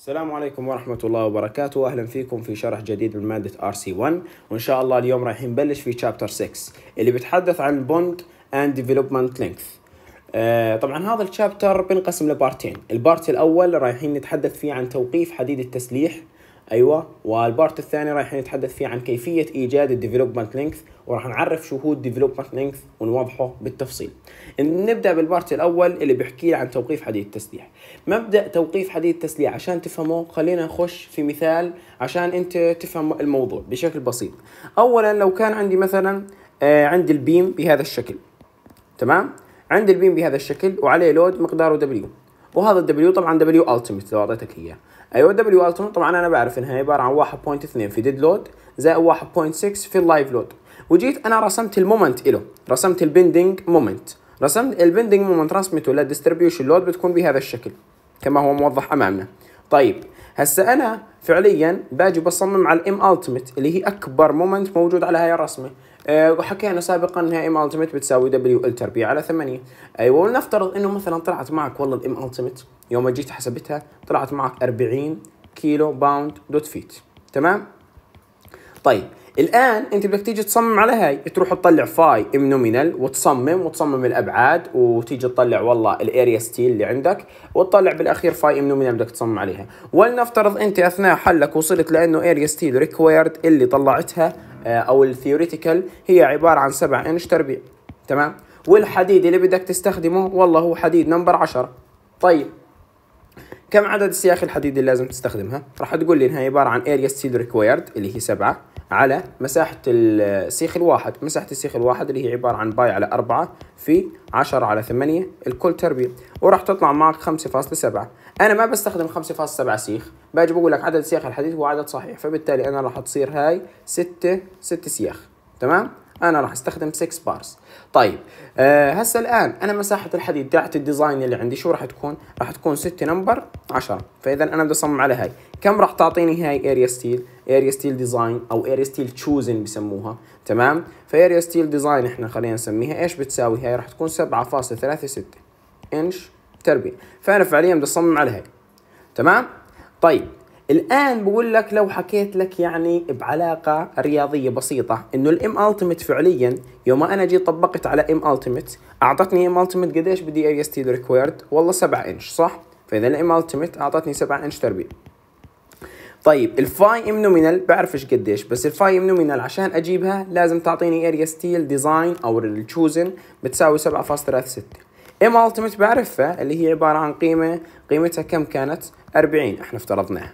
السلام عليكم ورحمة الله وبركاته أهلا فيكم في شرح جديد من مادة RC1 وإن شاء الله اليوم رايحين نبلش في Chapter 6 اللي بيتحدث عن Bond and Development Length آه طبعا هذا الشابتر بنقسم لبارتين البارت الأول رايحين نتحدث فيه عن توقيف حديد التسليح ايوه والبارت الثاني رايح نتحدث فيه عن كيفيه ايجاد الديفلوبمنت لينكس وراح نعرف شو هو الديفلوبمنت لينكس ونوضحه بالتفصيل. نبدا بالبارت الاول اللي بيحكي عن توقيف حديد التسليح. مبدا توقيف حديد التسليح عشان تفهمه خلينا نخش في مثال عشان انت تفهم الموضوع بشكل بسيط. اولا لو كان عندي مثلا آه، عندي البيم بهذا الشكل. تمام؟ عندي البيم بهذا الشكل وعليه لود مقداره دبليو وهذا الدبليو طبعا دبليو التيمت لو اعطيتك اياه ايوه دبليو التيمت طبعا انا بعرف انها عباره عن 1.2 في ديد لود زائد 1.6 في اللايف لود وجيت انا رسمت المومنت له رسمت البندنج مومنت رسمت البندنج مومنت رسمته للديستربيوشن لود بتكون بهذا الشكل كما هو موضح امامنا طيب هسه انا فعليا باجي بصمم على الام التميت اللي هي اكبر مومنت موجود على هاي الرسمه آه، وحكينا سابقا انها ام التيمت بتساوي دبليو ال تربيع على 8 ايوه ولنفترض انه مثلا طلعت معك والله الام التيمت يوم جيت حسبتها طلعت معك 40 كيلو باوند دوت فيت تمام طيب الان انت بدك تيجي تصمم على هاي تروح تطلع فاي ام نومينال وتصمم وتصمم الابعاد وتيجي تطلع والله الاريا ستيل اللي عندك وتطلع بالاخير فاي ام نومينال بدك تصمم عليها ولنفترض انت اثناء حلك وصلت لانه اريا ستيل ريكويرد اللي طلعتها آه، او الثيوريتيكال هي عباره عن 7 انش تربيع تمام والحديد اللي بدك تستخدمه والله هو حديد نمبر 10 طيب كم عدد سياخ الحديد اللي لازم تستخدمها راح تقول لي انها عباره عن اريا ستيل ريكويرد اللي هي 7 على مساحة السيخ الواحد مساحة السيخ الواحد اللي هي عبارة عن باي على أربعة في عشر على ثمانية الكل تربيع وراح تطلع معك خمسة فاصلة سبعة أنا ما بستخدم خمسة فاصلة سبعة سيخ باجي بقول لك عدد سياخ الحديد هو عدد صحيح فبالتالي أنا راح تصير هاي ستة ست سياخ تمام انا راح استخدم 6 بارز طيب آه هسا الان انا مساحه الحديد تاعت الديزاين اللي عندي شو راح تكون راح تكون 6 نمبر 10 فاذا انا بدي اصمم على هاي كم راح تعطيني هاي اريا ستيل اريا ستيل ديزاين او اريا ستيل تشوزن بسموها تمام فاريا ستيل ديزاين احنا خلينا نسميها ايش بتساوي هاي راح تكون 7.36 انش تربيع فانا فعليا بدي اصمم على هاي تمام طيب الان بقول لك لو حكيت لك يعني بعلاقه رياضيه بسيطه انه الام التيميت فعليا يوم انا جيت طبقت على ام التيميت اعطتني ام التيميت قديش بدي اريا ستيل ريكويرد والله 7 انش صح فاذا الام التيميت اعطتني 7 انش تربيع طيب الفاي ام نومينال بعرفش قديش بس الفاي ام نومينال عشان اجيبها لازم تعطيني اريا ستيل ديزاين او التشوزن بتساوي 7.36 ام التيمت بعرفها اللي هي عباره عن قيمه قيمتها كم كانت 40 احنا افترضناها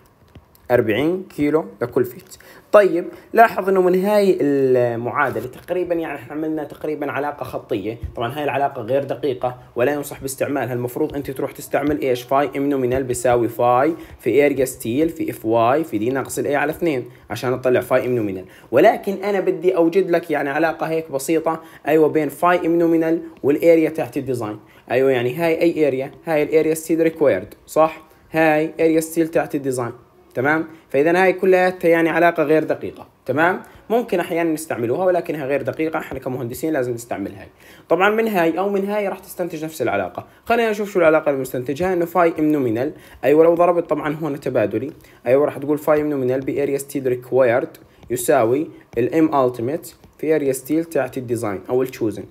40 كيلو لكل فيت طيب لاحظ انه من هاي المعادله تقريبا يعني احنا عملنا تقريبا علاقه خطيه طبعا هاي العلاقه غير دقيقه ولا ينصح باستعمالها المفروض انت تروح تستعمل ايش فاي ام نومينال بيساوي فاي في اريا ستيل في اف واي في دي ناقص الاي على 2 عشان تطلع فاي ام نومينال ولكن انا بدي اوجد لك يعني علاقه هيك بسيطه ايوه بين فاي ام نومينال والاريا تحت الديزاين ايوه يعني هاي اي اريا هاي الاريا ستيل ريكويرد صح هاي اريا ستيل تحت الديزاين تمام فاذا هاي كلها يعني علاقه غير دقيقه تمام ممكن احيانا نستعملوها ولكنها غير دقيقه احنا كمهندسين لازم نستعمل هاي طبعا من هاي او من هاي راح تستنتج نفس العلاقه خلينا نشوف شو العلاقه اللي مستنتجها انه فاي ام نومينال ايوه لو ضربت طبعا هون تبادلي ايوه راح تقول فاي ام نومينال باريا ستيل ريكوايرد يساوي الام التيميت في اريا ستيل تاعت الديزاين او التشوزن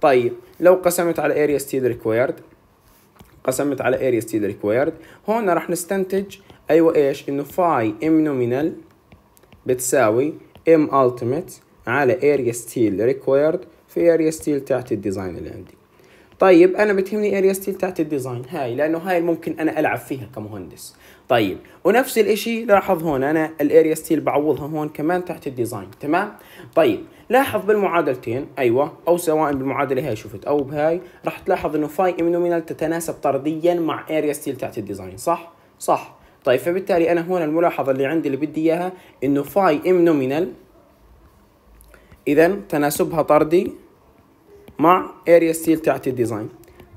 طيب لو قسمت على اريا ستيل ريكوايرد قسمت على اريا ستيل ريكوايرد هون راح نستنتج ايوه ايش انه فاي ام نومينال بتساوي ام التيميت على اريا ستيل ريكويرد في اريا ستيل تحت الديزاين اللي عندي طيب انا بتهمني اريا ستيل تحت الديزاين هاي لانه هاي ممكن انا العب فيها كمهندس طيب ونفس الاشي لاحظ هون انا الاريا ستيل بعوضها هون كمان تحت الديزاين تمام طيب لاحظ بالمعادلتين ايوه او سواء بالمعادله هاي شفت او بهاي راح تلاحظ انه فاي ام نومينال تتناسب طرديا مع اريا ستيل تحت الديزاين صح صح طيب فبالتالي انا هون الملاحظه اللي عندي اللي بدي اياها انه فاي ام نومينال اذا تناسبها طردي مع اريا ستيل تاعت الديزاين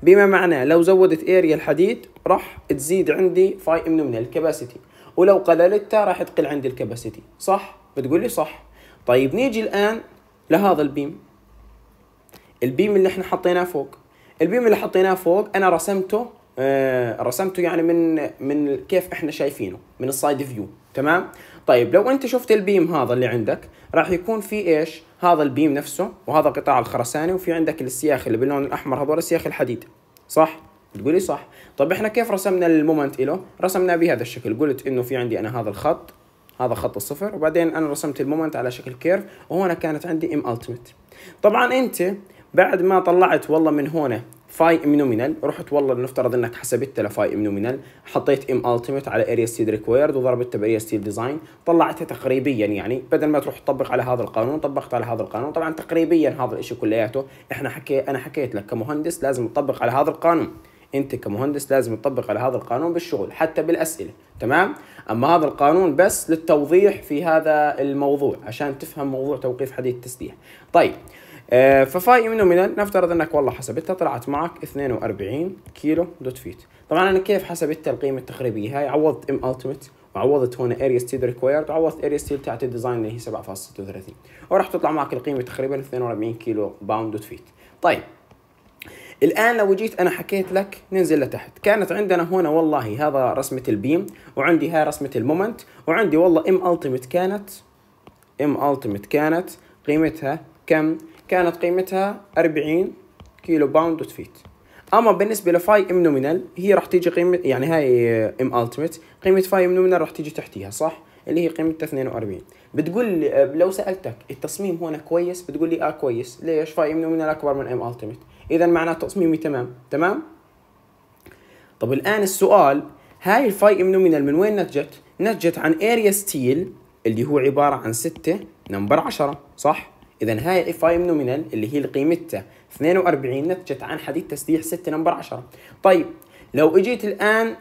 بما معناه لو زودت اريا الحديد راح تزيد عندي فاي ام نومينال كباسيتي ولو قللتها راح تقل عندي الكباسيتي صح بتقول لي صح طيب نيجي الان لهذا البيم البيم اللي احنا حطيناه فوق البيم اللي حطيناه فوق انا رسمته آه، رسمته يعني من من كيف احنا شايفينه من السايد فيو تمام طيب لو انت شفت البيم هذا اللي عندك راح يكون في ايش هذا البيم نفسه وهذا قطاع الخرساني وفي عندك السياخ اللي باللون الاحمر هذول سياخ الحديد صح تقولي صح طب احنا كيف رسمنا المومنت له رسمناه بهذا الشكل قلت انه في عندي انا هذا الخط هذا خط الصفر وبعدين انا رسمت المومنت على شكل كيرف وهنا كانت عندي ام التيمت طبعا انت بعد ما طلعت والله من هنا فاي ام نومينال رحت والله لنفترض انك حسبتها لفاي ام نومينال حطيت ام التيميت على اريا ستيل ريكويرد وضربتها باريا ستيل ديزاين طلعتها تقريبيا يعني بدل ما تروح تطبق على هذا القانون طبقت على هذا القانون طبعا تقريبيا هذا الشيء كلياته احنا حكي انا حكيت لك كمهندس لازم تطبق على هذا القانون انت كمهندس لازم تطبق على هذا القانون بالشغل حتى بالاسئله تمام اما هذا القانون بس للتوضيح في هذا الموضوع عشان تفهم موضوع توقيف حديد التسليح طيب آه، ففاي من نومينال نفترض انك والله حسبتها طلعت معك 42 كيلو دوت فيت طبعا انا كيف حسبت القيمه التقريبيه هاي عوضت ام التيميت وعوضت هون اريا ستيل ريكويرد وعوضت اريا ستيل تاعت الديزاين اللي هي 7.36 وراح تطلع معك القيمه تقريبا 42 كيلو باوند دوت فيت طيب الان لو جيت انا حكيت لك ننزل لتحت كانت عندنا هنا والله هذا رسمه البيم وعندي هاي رسمه المومنت وعندي والله ام التيميت كانت ام التيميت كانت قيمتها كم كانت قيمتها 40 كيلو باوند وتفيت اما بالنسبه لفاي ام نومينال هي راح تيجي قيمه يعني هاي ام التيميت قيمه فاي ام نومينال راح تيجي تحتيها صح اللي هي قيمتها 42 بتقول لي لو سالتك التصميم هون كويس بتقول لي اه كويس ليش فاي ام نومينال اكبر من ام التيميت اذا معناته تصميمي تمام تمام طب الان السؤال هاي الفاي ام نومينال من وين نتجت نتجت عن اريا ستيل اللي هو عباره عن 6 نمبر 10 صح اذا هاي اف اي نومينال اللي هي قيمتها 42 نتجت عن حديث تسليح 6 نمبر 10 طيب لو اجيت الان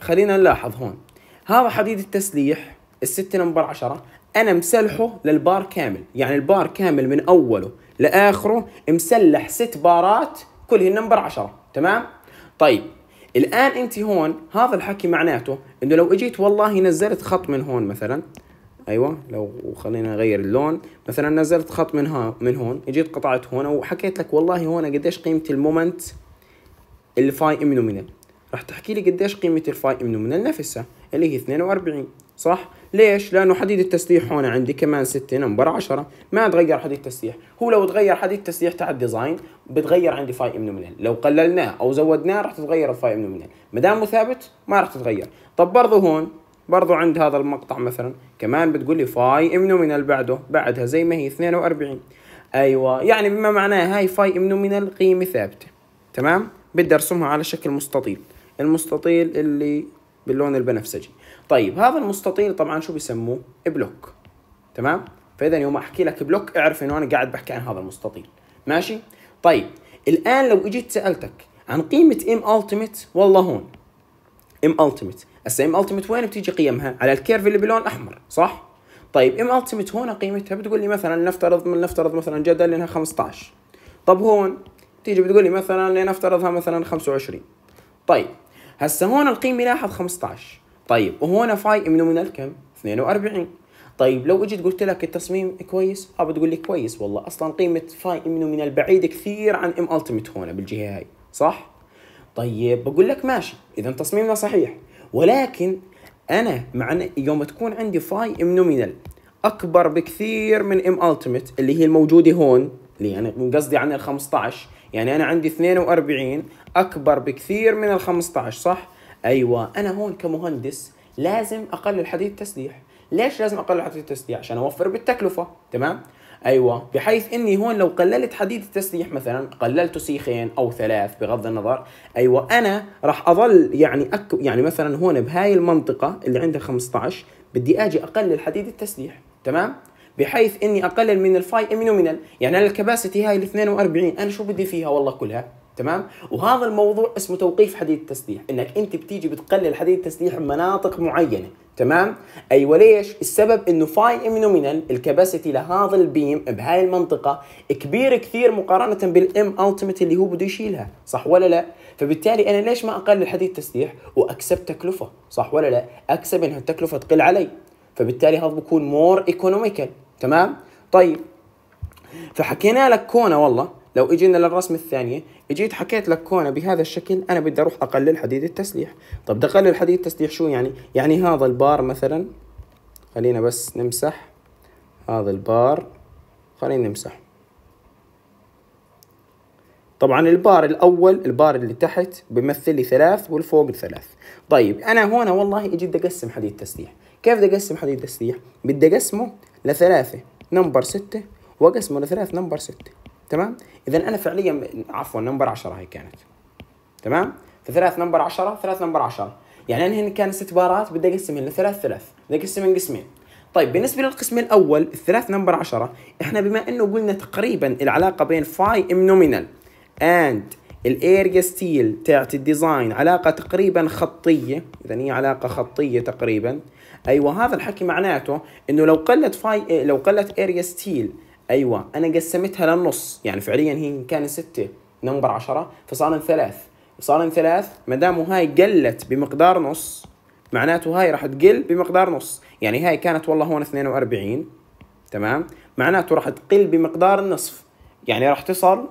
خلينا نلاحظ هون هذا حديد التسليح 6 نمبر 10 أنا مسلحه للبار كامل يعني البار كامل من أوله لآخره مسلح ست بارات كلهن نمبر 10 تمام؟ طيب الآن أنت هون هذا الحكي معناته أنه لو أجيت والله نزلت خط من هون مثلا ايوه لو خلينا نغير اللون مثلا نزلت خط من ها من هون اجيت قطعت هون وحكيت لك والله هون قديش قيمه المومنت الفاي ام نومينال راح تحكي لي قديش قيمه الفاي ام نومينال نفسها اللي هي 42 صح ليش لانه حديد التسليح هون عندي كمان 6 نمبر 10 ما تغير حديد التسليح هو لو تغير حديد التسليح تاع الديزاين بتغير عندي فاي ام نومينال لو قللناه او زودناه راح تتغير الفاي ام نومينال ما دام ثابت ما راح تتغير طب برضه هون برضو عند هذا المقطع مثلا كمان بتقول لي فاي امنو من بعده بعدها زي ما هي 42 ايوه يعني بما معناه هاي فاي امنو من قيمه ثابته تمام بدي ارسمها على شكل مستطيل المستطيل اللي باللون البنفسجي طيب هذا المستطيل طبعا شو بيسموه بلوك تمام فاذا يوم احكي لك بلوك اعرف انه انا قاعد بحكي عن هذا المستطيل ماشي طيب الان لو اجيت سالتك عن قيمه ام ultimate والله هون ام ultimate السيم التيمت وين بتيجي قيمها على الكيرف اللي باللون احمر صح طيب ام التيمت هون قيمتها بتقول لي مثلا لنفترض من نفترض مثلا جدل انها 15 طب هون تيجي بتقول لي مثلا لنفترضها مثلا 25 طيب هسه هون القيمه لاحظ 15 طيب وهون فاي ام نومينال كم 42 طيب لو اجيت قلت لك التصميم كويس اه بتقول لي كويس والله اصلا قيمه فاي ام نومينال بعيد كثير عن ام التيمت هون بالجهه هاي صح طيب بقول لك ماشي اذا تصميمنا صحيح ولكن انا مع يوم تكون عندي فاي ام نومينال اكبر بكثير من ام التيمت اللي هي الموجوده هون اللي انا يعني قصدي عن ال 15 يعني انا عندي 42 اكبر بكثير من ال 15 صح ايوه انا هون كمهندس لازم اقلل حديد التسليح ليش لازم اقلل حديد التسليح عشان اوفر بالتكلفه تمام ايوه بحيث اني هون لو قللت حديد التسليح مثلا قللته سيخين او ثلاث بغض النظر ايوه انا راح اظل يعني أك... يعني مثلا هون بهاي المنطقه اللي عندها 15 بدي اجي اقلل حديد التسليح تمام بحيث اني اقلل من الفاي امينومينال يعني انا الكباسيتي هاي ال 42 انا شو بدي فيها والله كلها تمام وهذا الموضوع اسمه توقيف حديد التسليح انك انت بتيجي بتقلل حديد التسليح بمناطق معينه تمام ايوه ليش السبب انه فاي ام نومينال الكباسيتي لهذا البيم بهاي المنطقه كبير كثير مقارنه بالام التيميت اللي هو بده يشيلها صح ولا لا فبالتالي انا ليش ما اقلل حديد التسليح واكسب تكلفه صح ولا لا اكسب انه التكلفه تقل علي فبالتالي هذا بكون مور ايكونوميكال تمام طيب فحكينا لك كونا والله لو اجينا للرسمة الثانية اجيت حكيت لك كونه بهذا الشكل انا بدي اروح اقلل حديد التسليح طب بدي اقلل حديد التسليح شو يعني يعني هذا البار مثلا خلينا بس نمسح هذا البار خلينا نمسح طبعا البار الاول البار اللي تحت بيمثل لي ثلاث والفوق ثلاث طيب انا هون والله اجيت بدي اقسم حديد التسليح كيف بدي اقسم حديد التسليح بدي اقسمه لثلاثه نمبر ستة واقسمه لثلاث نمبر ستة تمام اذا انا فعليا عفوا نمبر 10 هي كانت تمام فثلاث نمبر 10 ثلاث نمبر 10 يعني انا هنا كان ست بارات بدي اقسمهن لثلاث ثلاث بدي اقسمهن قسمين طيب بالنسبه للقسم الاول الثلاث نمبر 10 احنا بما انه قلنا تقريبا العلاقه بين فاي ام نومينال اند الاريا ستيل تاعت الديزاين علاقه تقريبا خطيه اذا هي علاقه خطيه تقريبا ايوه هذا الحكي معناته انه لو قلت فاي لو قلت اريا ستيل ايوه انا قسمتها للنص يعني فعليا هي كان ستة نمبر عشرة فصارن ثلاث صارن ثلاث ما دام هاي قلت بمقدار نص معناته هاي راح تقل بمقدار نص يعني هاي كانت والله هون 42 تمام معناته راح تقل بمقدار النصف يعني راح تصل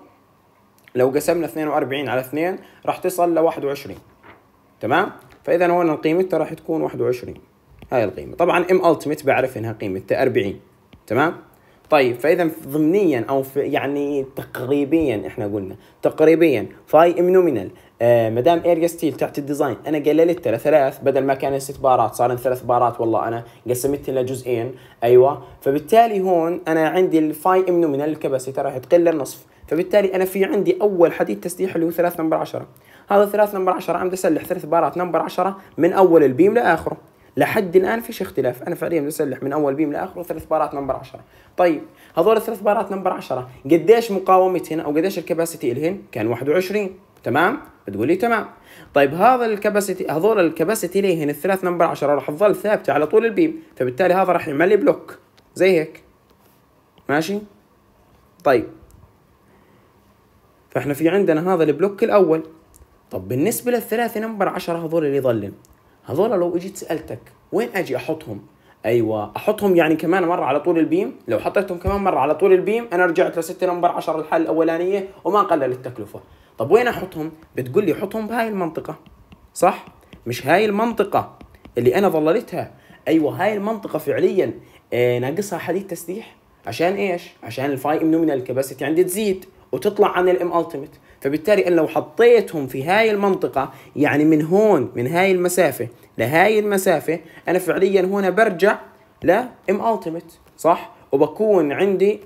لو قسمنا 42 على 2 راح تصل ل 21 تمام فاذا هون قيمتها راح تكون 21 هاي القيمه طبعا ام التيميت بعرف انها قيمتها 40 تمام طيب فاذا ضمنيا او في يعني تقريبيا احنا قلنا تقريبيا فاي نومينال آه مدام اريا ستيل تحت الديزاين انا قللت لثلاث ثلاث بدل ما كان ست بارات صار ثلاث بارات والله انا قسمت لجزئين جزئين ايوه فبالتالي هون انا عندي الفاي ام نومينال الكباسيتي راح تقل للنصف فبالتالي انا في عندي اول حديد تسليح اللي هو ثلاث نمبر عشرة هذا ثلاث نمبر عشرة عم اسلح ثلاث بارات نمبر عشرة من اول البيم لاخره لحد الان فيش اختلاف انا فعليا مسلح من اول بيم لاخره ثلاث بارات نمبر 10 طيب هذول الثلاث بارات نمبر 10 قديش مقاومتهن او قديش الكباسيتي الهن كان 21 تمام بتقول لي تمام طيب هذا الكباسيتي هذول الكباسيتي ليهن الثلاث نمبر 10 راح تظل ثابته على طول البيم فبالتالي هذا راح يعمل لي بلوك زي هيك ماشي طيب فاحنا في عندنا هذا البلوك الاول طب بالنسبه للثلاثه نمبر 10 هذول اللي ظلن هذول لو اجيت سالتك وين اجي احطهم ايوه احطهم يعني كمان مره على طول البيم لو حطيتهم كمان مره على طول البيم انا رجعت لست نمبر 10 الحاله الاولانيه وما قلل التكلفه طب وين احطهم بتقول لي حطهم بهاي المنطقه صح مش هاي المنطقه اللي انا ظللتها ايوه هاي المنطقه فعليا آه، ناقصها حديد تسليح عشان ايش عشان الفاي نومينال كباسيتي عندي تزيد وتطلع عن الام التيمت فبالتالي ان لو حطيتهم في هاي المنطقه يعني من هون من هاي المسافه لهاي المسافه انا فعليا هنا برجع لام التيمت صح وبكون عندي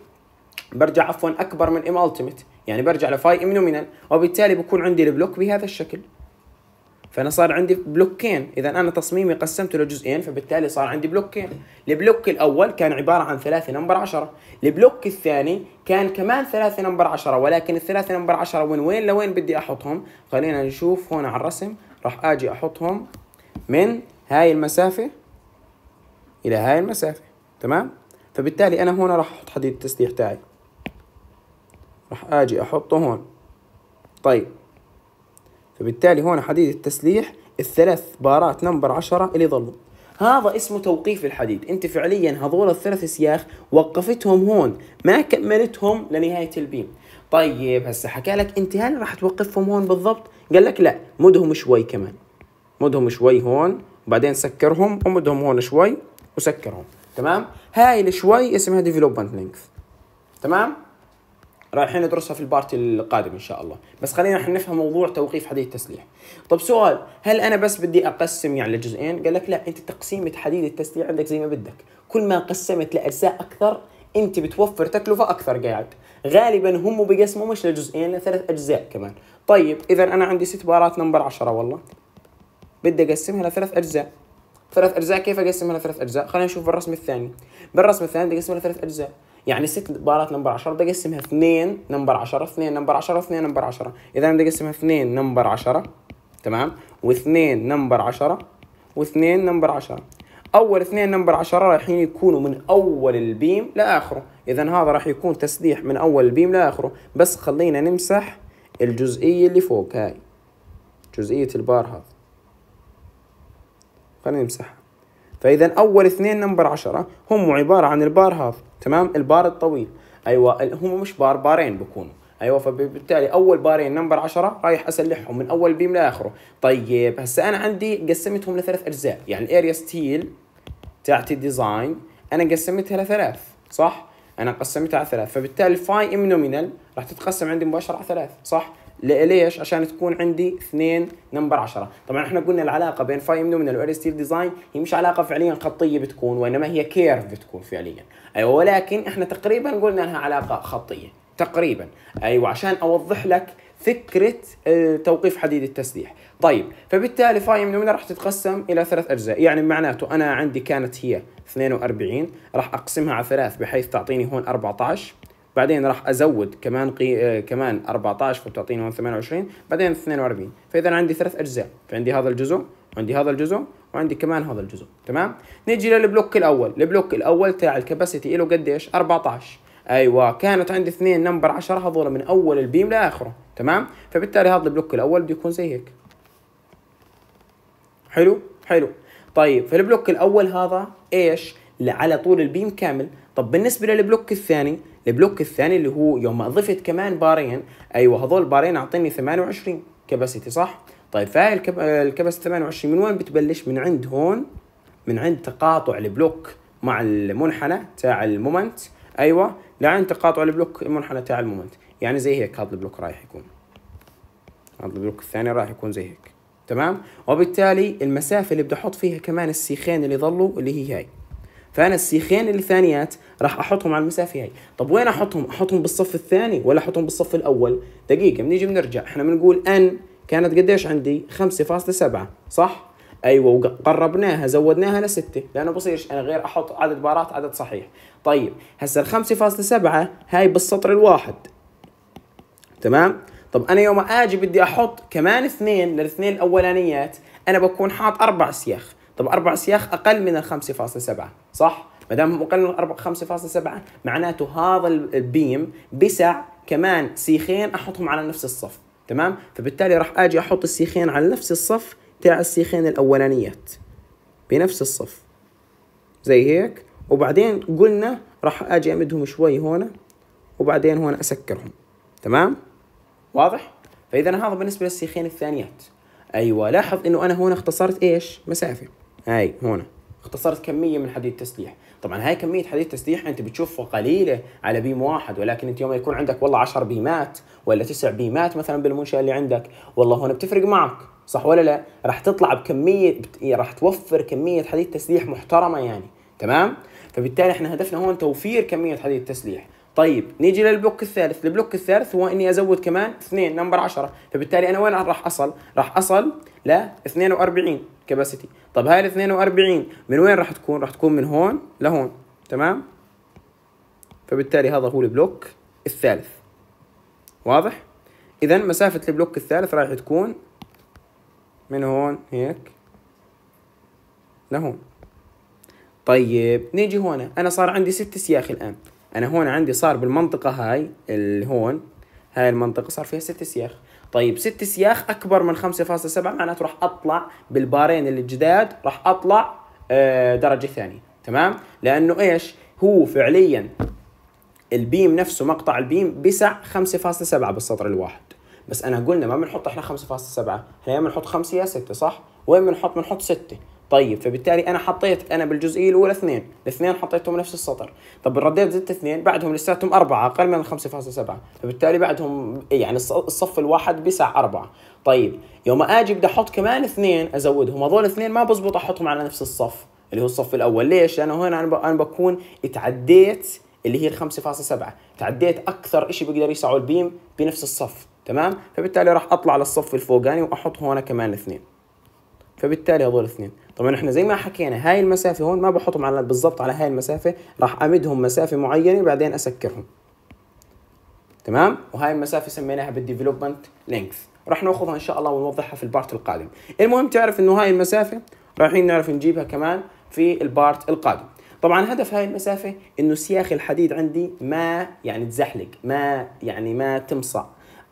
برجع عفوا اكبر من ام التيمت يعني برجع لفاي ام نومينال وبالتالي بكون عندي البلوك بهذا الشكل فانا صار عندي بلوكين اذا انا تصميمي قسمته لجزئين فبالتالي صار عندي بلوكين البلوك الاول كان عباره عن ثلاثة نمبر عشرة البلوك الثاني كان كمان ثلاثة نمبر عشرة ولكن الثلاثة نمبر عشرة وين وين لوين بدي احطهم خلينا نشوف هون على الرسم راح اجي احطهم من هاي المسافة الى هاي المسافة تمام فبالتالي انا هون راح احط حديد التسليح تاعي راح اجي احطه هون طيب فبالتالي هون حديد التسليح الثلاث بارات نمبر عشرة اللي ظلوا هذا اسمه توقيف الحديد انت فعليا هذول الثلاث سياخ وقفتهم هون ما كملتهم لنهاية البيم طيب هسه حكى لك انت هل راح توقفهم هون بالضبط قال لك لا مدهم شوي كمان مدهم شوي هون وبعدين سكرهم ومدهم هون شوي وسكرهم تمام هاي الشوي اسمها ديفلوبمنت لينكث تمام رايحين ندرسها في البارتي القادم ان شاء الله بس خلينا احنا نفهم موضوع توقيف حديد التسليح طب سؤال هل انا بس بدي اقسم يعني لجزئين قال لك لا انت تقسيمه حديد التسليح عندك زي ما بدك كل ما قسمت لاجزاء اكثر انت بتوفر تكلفه اكثر قاعد غالبا هم بيقسموا مش لجزئين لثلاث اجزاء كمان طيب اذا انا عندي ست بارات نمبر 10 والله بدي اقسمها لثلاث اجزاء ثلاث اجزاء كيف اقسمها لثلاث اجزاء خلينا نشوف بالرسم الثاني بالرسم الثاني بدي اقسمها لثلاث اجزاء يعني ست بارات نمبر 10 بدي اقسمها 2 نمبر 10 2 نمبر 10 2 نمبر 10 اذا بدي اقسمها 2 نمبر 10 تمام و2 نمبر 10 و2 نمبر 10 اول اثنين نمبر 10 رايحين يكونوا من اول البيم لاخره اذا هذا راح يكون تسديح من اول البيم لاخره بس خلينا نمسح الجزئيه اللي فوق هاي جزئيه البار هذا خلينا نمسحها فاذا اول اثنين نمبر 10 هم عباره عن البار هذا تمام البار الطويل ايوه هم مش بار بارين بكونوا ايوه فبالتالي اول بارين نمبر 10 رايح اسلحهم من اول بيم لاخره طيب هسه انا عندي قسمتهم لثلاث اجزاء يعني الاريا ستيل تاعتي ديزاين انا قسمتها لثلاث صح انا قسمتها على ثلاث فبالتالي الفاي ام نومينال راح تتقسم عندي مباشره على ثلاث صح ليش؟ عشان تكون عندي اثنين نمبر 10 طبعا احنا قلنا العلاقه بين فاي من والاريستيل ديزاين هي مش علاقه فعليا خطيه بتكون وانما هي كيرف بتكون فعليا ايوه ولكن احنا تقريبا قلنا انها علاقه خطيه تقريبا ايوه عشان اوضح لك فكره توقيف حديد التسليح طيب فبالتالي فاي من راح تتقسم الى ثلاث اجزاء يعني معناته انا عندي كانت هي 42 راح اقسمها على ثلاث بحيث تعطيني هون 14 بعدين راح ازود كمان قي... آه، كمان 14 فبتعطيني هون 28 بعدين 42 فاذا عندي ثلاث اجزاء فعندي هذا الجزء وعندي هذا الجزء وعندي كمان هذا الجزء تمام نيجي للبلوك الاول البلوك الاول تاع الكباسيتي له قديش 14 ايوه كانت عندي اثنين نمبر 10 هذول من اول البيم لاخره تمام فبالتالي هذا البلوك الاول بده يكون زي هيك حلو حلو طيب فالبلوك الاول هذا ايش على طول البيم كامل طب بالنسبه للبلوك الثاني البلوك الثاني اللي هو يوم ما ضفت كمان بارين ايوه هذول بارين اعطيني 28 كباسيتي صح طيب فهي الكباسيتي 28 من وين بتبلش من عند هون من عند تقاطع البلوك مع المنحنى تاع المومنت ايوه لعند تقاطع البلوك المنحنى تاع المومنت يعني زي هيك هذا البلوك رايح يكون هذا البلوك الثاني راح يكون زي هيك تمام وبالتالي المسافه اللي بدي احط فيها كمان السيخين اللي ظلوا اللي هي هاي فانا السيخين الثانيات راح احطهم على المسافه هي طب وين احطهم احطهم بالصف الثاني ولا احطهم بالصف الاول دقيقه بنيجي بنرجع احنا بنقول ان كانت قديش عندي 5.7 صح ايوه وقربناها زودناها لستة لانه بصيرش انا غير احط عدد بارات عدد صحيح طيب هسه ال 5.7 هاي بالسطر الواحد تمام طب انا يوم اجي بدي احط كمان اثنين للاثنين الاولانيات انا بكون حاط اربع سياخ طب اربع سياخ اقل من ال 5.7 صح؟ ما دام اقل من 5.7 معناته هذا البيم بسع كمان سيخين احطهم على نفس الصف تمام؟ فبالتالي راح اجي احط السيخين على نفس الصف تاع السيخين الاولانيات بنفس الصف زي هيك وبعدين قلنا راح اجي امدهم شوي هون وبعدين هون اسكرهم تمام؟ واضح؟ فاذا هذا بالنسبه للسيخين الثانيات ايوه لاحظ انه انا هون اختصرت ايش؟ مسافه هاي هنا اختصرت كميه من حديد التسليح طبعا هاي كميه حديد التسليح انت بتشوفها قليله على بيم واحد ولكن انت يوم يكون عندك والله 10 بيمات ولا 9 بيمات مثلا بالمنشاه اللي عندك والله هون بتفرق معك صح ولا لا راح تطلع بكميه بت... إيه، راح توفر كميه حديد تسليح محترمه يعني تمام فبالتالي احنا هدفنا هون توفير كميه حديد التسليح طيب نيجي للبلوك الثالث البلوك الثالث هو اني ازود كمان 2 نمبر 10 فبالتالي انا وين راح اصل راح اصل ل 42 كباسيتي طب هاي ال 42 من وين راح تكون راح تكون من هون لهون تمام فبالتالي هذا هو البلوك الثالث واضح اذا مسافه البلوك الثالث راح تكون من هون هيك لهون طيب نيجي هون انا صار عندي ست سياخ الان انا هون عندي صار بالمنطقه هاي اللي هون هاي المنطقه صار فيها ست سياخ طيب ست سياخ اكبر من 5.7 معناته راح اطلع بالبارين الجداد راح اطلع آه، درجه ثانيه تمام لانه ايش هو فعليا البيم نفسه مقطع البيم بسع 5.7 بالسطر الواحد بس انا قلنا ما بنحط احنا 5.7 احنا يا بنحط 5 يا 6 صح وين بنحط بنحط 6 طيب فبالتالي انا حطيت انا بالجزئيه الاولى اثنين الاثنين حطيتهم نفس السطر طب رديت زدت اثنين بعدهم لساتهم اربعه اقل من 5.7 فبالتالي بعدهم يعني الصف الواحد بيسع اربعه طيب يوم اجي بدي احط كمان اثنين ازودهم هذول اثنين ما بزبط احطهم على نفس الصف اللي هو الصف الاول ليش لانه هنا انا انا بكون اتعديت اللي هي 5.7 تعديت اكثر شيء بيقدر يسعه البيم بنفس الصف تمام فبالتالي راح اطلع للصف الفوقاني واحط هون كمان اثنين فبالتالي هذول اثنين طبعا احنا زي ما حكينا هاي المسافه هون ما بحطهم على بالضبط على هاي المسافه راح امدهم مسافه معينه بعدين اسكرهم تمام وهاي المسافه سميناها بالديفلوبمنت لينث راح ناخذها ان شاء الله ونوضحها في البارت القادم المهم تعرف انه هاي المسافه رايحين نعرف نجيبها كمان في البارت القادم طبعا هدف هاي المسافة انه سياخ الحديد عندي ما يعني تزحلق ما يعني ما تمصع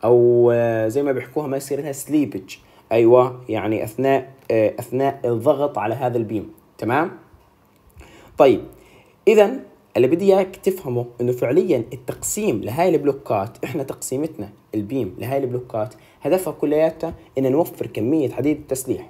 او آه، زي ما بيحكوها ما يصير لها سليبج ايوه يعني اثناء آه، اثناء الضغط على هذا البيم تمام طيب اذا اللي بدي اياك تفهمه انه فعليا التقسيم لهاي البلوكات احنا تقسيمتنا البيم لهاي البلوكات هدفها كلياتها ان نوفر كميه حديد التسليح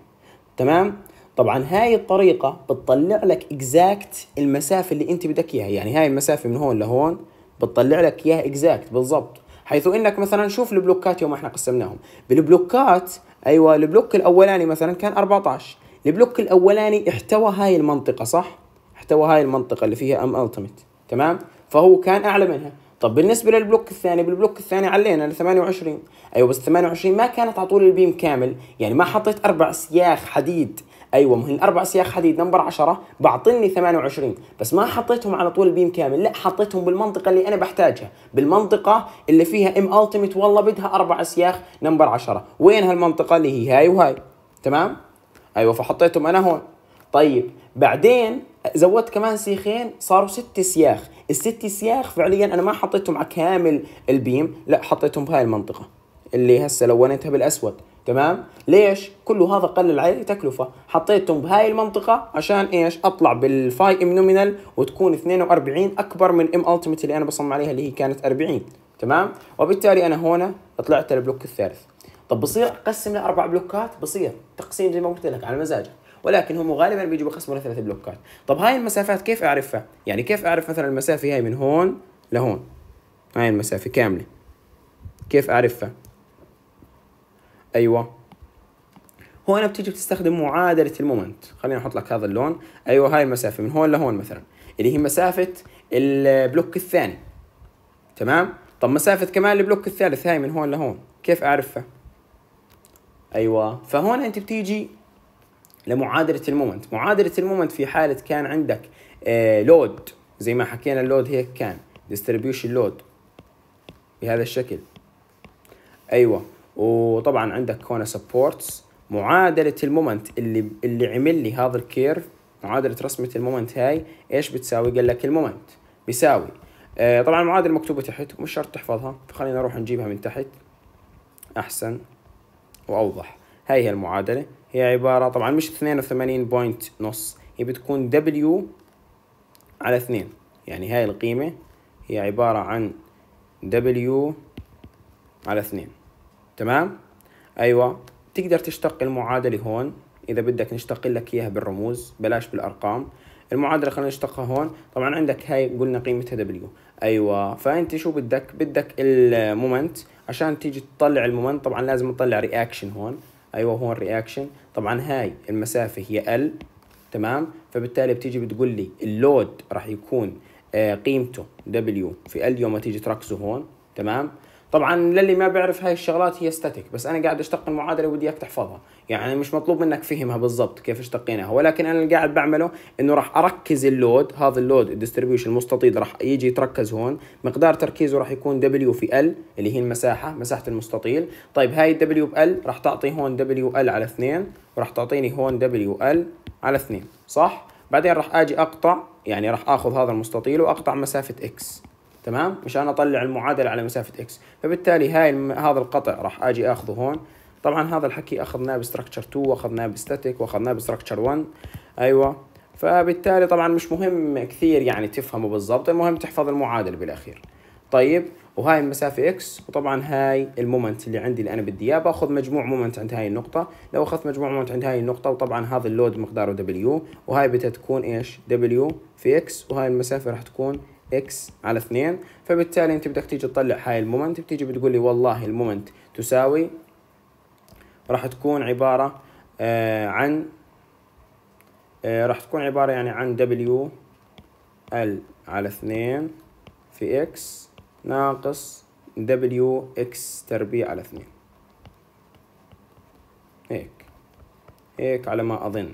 تمام طبعا هاي الطريقة بتطلع لك اكزاكت المسافة اللي انت بدك اياها يعني هاي المسافة من هون لهون بتطلع لك اياها اكزاكت بالضبط حيث انك مثلا شوف البلوكات يوم احنا قسمناهم بالبلوكات ايوه البلوك الاولاني مثلا كان 14 البلوك الاولاني احتوى هاي المنطقه صح احتوى هاي المنطقه اللي فيها ام التيميت تمام فهو كان اعلى منها طب بالنسبه للبلوك الثاني بالبلوك الثاني علينا ل 28 ايوه بس 28 ما كانت على طول البيم كامل يعني ما حطيت اربع سياخ حديد ايوه ما هن اربع سياخ حديد نمبر 10 بعطيني 28 بس ما حطيتهم على طول البيم كامل لا حطيتهم بالمنطقه اللي انا بحتاجها بالمنطقه اللي فيها ام التيميت والله بدها اربع سياخ نمبر 10 وين هالمنطقه اللي هي هاي وهاي تمام ايوه فحطيتهم انا هون طيب بعدين زودت كمان سيخين صاروا ست سياخ الست سياخ فعليا انا ما حطيتهم على كامل البيم لا حطيتهم بهاي المنطقه اللي هسه لونتها بالاسود تمام ليش كله هذا قلل علي تكلفه حطيتهم بهاي المنطقه عشان ايش اطلع بالفاي ام نومينال وتكون 42 اكبر من ام التيمت اللي انا بصمم عليها اللي هي كانت 40 تمام وبالتالي انا هون طلعت البلوك الثالث طب بصير اقسم لاربع بلوكات بصير تقسيم زي ما قلت لك على مزاجك ولكن هم غالبا بيجوا بقسموا لثلاث بلوكات طب هاي المسافات كيف اعرفها يعني كيف اعرف مثلا المسافه هاي من هون لهون هاي المسافه كامله كيف اعرفها ايوه هون بتيجي بتستخدم معادله المومنت خلينا نحط لك هذا اللون ايوه هاي المسافه من هون لهون مثلا اللي هي مسافه البلوك الثاني تمام طب مسافه كمان البلوك الثالث هاي من هون لهون كيف اعرفها ايوه فهون انت بتيجي لمعادله المومنت معادله المومنت في حاله كان عندك لود آه، زي ما حكينا اللود هيك كان ديستريبيوشن لود بهذا الشكل ايوه وطبعا عندك كونه سبورتس معادله المومنت اللي اللي عمل لي هذا الكيرف معادله رسمه المومنت هاي ايش بتساوي قال لك المومنت بيساوي آه طبعا المعادله مكتوبه تحت مش شرط تحفظها فخلينا نروح نجيبها من تحت احسن واوضح هاي هي المعادله هي عباره طبعا مش 82 بوينت نص هي بتكون دبليو على 2 يعني هاي القيمه هي عباره عن دبليو على 2 تمام ايوه تقدر تشتق المعادله هون اذا بدك نشتق لك اياها بالرموز بلاش بالارقام المعادله خلينا نشتقها هون طبعا عندك هاي قلنا قيمتها دبليو ايوه فانت شو بدك بدك المومنت عشان تيجي تطلع المومنت طبعا لازم نطلع رياكشن هون ايوه هون رياكشن طبعا هاي المسافه هي ال تمام فبالتالي بتيجي بتقول لي اللود راح يكون آه، قيمته دبليو في ال يوم ما تيجي تركزه هون تمام طبعا للي ما بيعرف هاي الشغلات هي ستاتيك بس انا قاعد اشتق المعادله ودي اياك تحفظها يعني مش مطلوب منك فهمها بالضبط كيف اشتقيناها ولكن انا اللي قاعد بعمله انه راح اركز اللود هذا اللود الديستربيوشن المستطيل راح يجي يتركز هون مقدار تركيزه راح يكون دبليو في ال اللي هي المساحه مساحه المستطيل طيب هاي دبليو ال راح تعطي هون دبليو ال على 2 وراح تعطيني هون دبليو ال على 2 صح بعدين راح اجي اقطع يعني راح اخذ هذا المستطيل واقطع مسافه اكس تمام مشان اطلع المعادله على مسافه اكس فبالتالي هاي الم... هذا القطع راح اجي اخذه هون طبعا هذا الحكي اخذناه بستركتشر 2 واخذناه بستاتيك واخذناه بستركتشر 1 ايوه فبالتالي طبعا مش مهم كثير يعني تفهمه بالضبط المهم تحفظ المعادله بالاخير طيب وهاي المسافة اكس وطبعا هاي المومنت اللي عندي اللي انا بدي اياه باخذ مجموع مومنت عند هاي النقطة، لو اخذت مجموع مومنت عند هاي النقطة وطبعا هذا اللود مقداره دبليو وهاي بدها تكون ايش؟ دبليو في اكس وهاي المسافة راح تكون اكس على اثنين فبالتالي انت بدك تيجي تطلع هاي المومنت بتيجي بتقول لي والله المومنت تساوي راح تكون عبارة آه عن آه راح تكون عبارة يعني عن دبليو ال على اثنين في اكس ناقص دبليو اكس تربيع على اثنين هيك هيك على ما أظن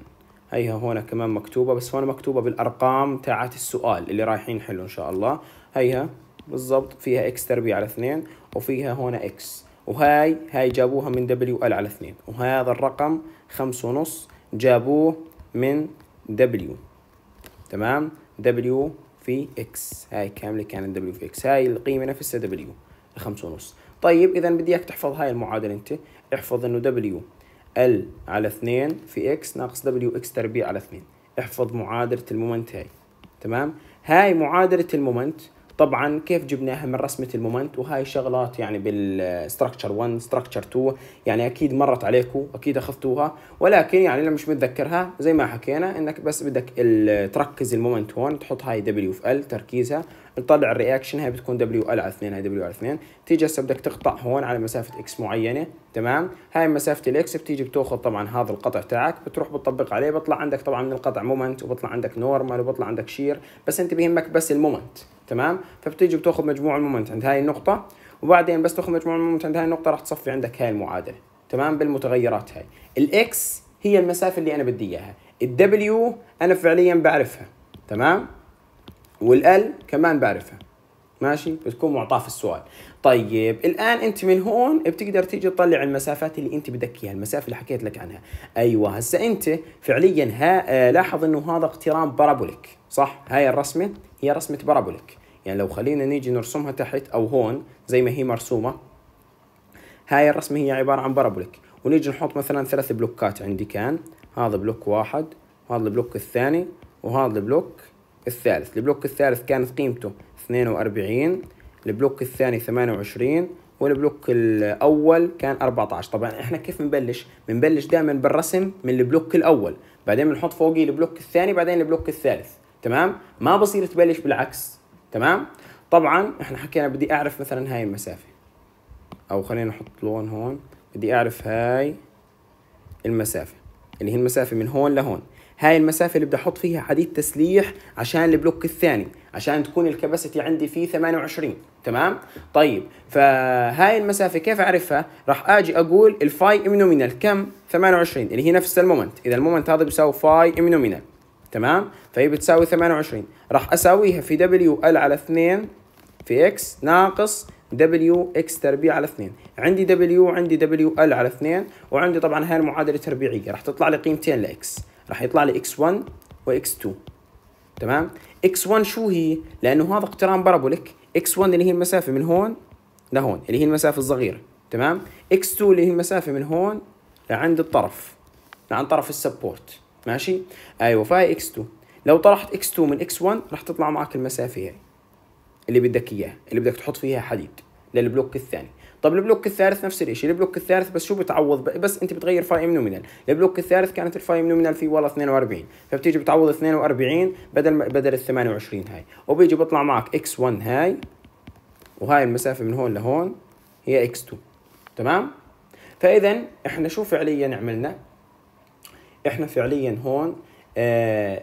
هيها هون كمان مكتوبة بس هون مكتوبة بالأرقام تاعت السؤال اللي رايحين حلو إن شاء الله هيها بالضبط فيها إكس تربيع على اثنين وفيها هون إكس وهاي هاي جابوها من دبليو ال على اثنين وهذا الرقم خمسة ونص جابوه من دبليو تمام دبليو في إكس هاي كاملة كانت دبليو في إكس هاي القيمة نفسها دبليو خمسة ونص طيب إذا بدي إياك تحفظ هاي المعادلة أنت احفظ إنه دبليو ال على 2 في اكس ناقص دبليو اكس تربيع على 2 احفظ معادلة المومنت هاي تمام هاي معادلة المومنت طبعا كيف جبناها من رسمة المومنت وهاي شغلات يعني بالستركتشر 1 ستركتشر 2 يعني اكيد مرت عليكم اكيد اخذتوها ولكن يعني لو مش متذكرها زي ما حكينا انك بس بدك تركز المومنت هون تحط هاي دبليو في ال تركيزها بنطلع الرياكشن هاي بتكون دبليو ال على 2 هاي دبليو على 2 تيجي هسه بدك تقطع هون على مسافه اكس معينه تمام هاي مسافه الاكس بتيجي بتاخذ طبعا هذا القطع تاعك بتروح بتطبق عليه بيطلع عندك طبعا من القطع مومنت وبيطلع عندك نورمال وبيطلع عندك شير بس انت بيهمك بس المومنت تمام فبتيجي بتاخذ مجموع المومنت عند هاي النقطه وبعدين بس تاخذ مجموع المومنت عند هاي النقطه راح تصفي عندك هاي المعادله تمام بالمتغيرات هاي الاكس هي المسافه اللي انا بدي اياها الدبليو انا فعليا بعرفها تمام والال كمان بعرفها ماشي بتكون معطاه في السؤال طيب الان انت من هون بتقدر تيجي تطلع المسافات اللي انت بدك اياها المسافه اللي حكيت لك عنها ايوه هسه انت فعليا ها آه، لاحظ انه هذا اقتران بارابوليك صح هاي الرسمه هي رسمه بارابوليك يعني لو خلينا نيجي نرسمها تحت او هون زي ما هي مرسومه هاي الرسمه هي عباره عن بارابوليك ونيجي نحط مثلا ثلاث بلوكات عندي كان هذا بلوك واحد وهذا البلوك الثاني وهذا البلوك الثالث البلوك الثالث كانت قيمته 42 البلوك الثاني 28 والبلوك الأول كان 14 طبعا احنا كيف بنبلش بنبلش دائما بالرسم من البلوك الأول بعدين بنحط فوقيه البلوك الثاني بعدين البلوك الثالث تمام ما بصير تبلش بالعكس تمام طبعا احنا حكينا بدي اعرف مثلا هاي المسافة او خلينا نحط لون هون بدي اعرف هاي المسافة اللي هي المسافة من هون لهون هاي المسافه اللي بدي احط فيها حديد تسليح عشان البلوك الثاني عشان تكون الكباسيتي عندي فيه 28 تمام طيب فهاي المسافه كيف اعرفها راح اجي اقول الفاي ام نومينال كم 28 اللي هي نفس المومنت اذا المومنت هذا بيساوي فاي ام نومينال تمام فهي بتساوي 28 راح اساويها في دبليو ال على 2 في اكس ناقص دبليو اكس تربيع على 2 عندي دبليو عندي دبليو ال على 2 وعندي طبعا هاي المعادله تربيعيه راح تطلع لي قيمتين لاكس راح يطلع لي x1 و x 2 تمام x1 شو هي لانه هذا اقتران بارابوليك x1 اللي هي المسافه من هون لهون اللي هي المسافه الصغيره تمام x2 اللي هي المسافه من هون لعند الطرف لعند طرف السبورت ماشي ايوه فهي x2 لو طرحت x2 من x1 راح تطلع معك المسافه هي اللي بدك اياها اللي بدك تحط فيها حديد للبلوك الثاني طب البلوك الثالث نفس الشيء البلوك الثالث بس شو بتعوض بس انت بتغير فايم نومينال البلوك الثالث كانت الفايم نومينال فيه والله 42 فبتيجي بتعوض 42 بدل بدل ال 28 هاي وبيجي بيطلع معك اكس 1 هاي وهاي المسافه من هون لهون هي اكس 2 تمام فاذا احنا شو فعليا عملنا احنا فعليا هون آه،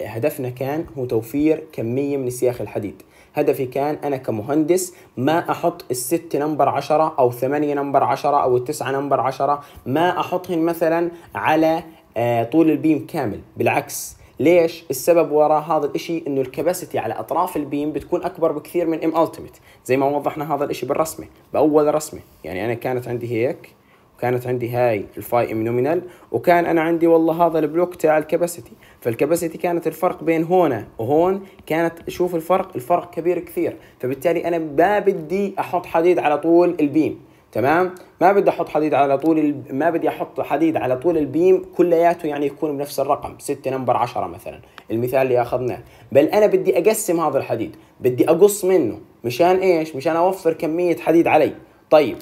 هدفنا كان هو توفير كميه من سياخ الحديد هدفي كان أنا كمهندس ما أحط الست نمبر عشرة أو ثمانية نمبر عشرة أو التسعة نمبر عشرة ما أحطهن مثلا على آه، طول البيم كامل بالعكس ليش؟ السبب وراء هذا الاشي انه الكباسيتي على اطراف البيم بتكون اكبر بكثير من ام التميت، زي ما وضحنا هذا الاشي بالرسمه، باول رسمه، يعني انا كانت عندي هيك وكانت عندي هاي الفاي ام نومينال وكان انا عندي والله هذا البلوك تاع الكباسيتي، فالكباسيتي كانت الفرق بين هون وهون كانت شوف الفرق الفرق كبير كثير فبالتالي انا ما بدي احط حديد على طول البيم تمام ما بدي احط حديد على طول ال... ما بدي احط حديد على طول البيم كلياته يعني يكون بنفس الرقم 6 نمبر 10 مثلا المثال اللي اخذناه بل انا بدي اقسم هذا الحديد بدي اقص منه مشان ايش مشان اوفر كميه حديد علي طيب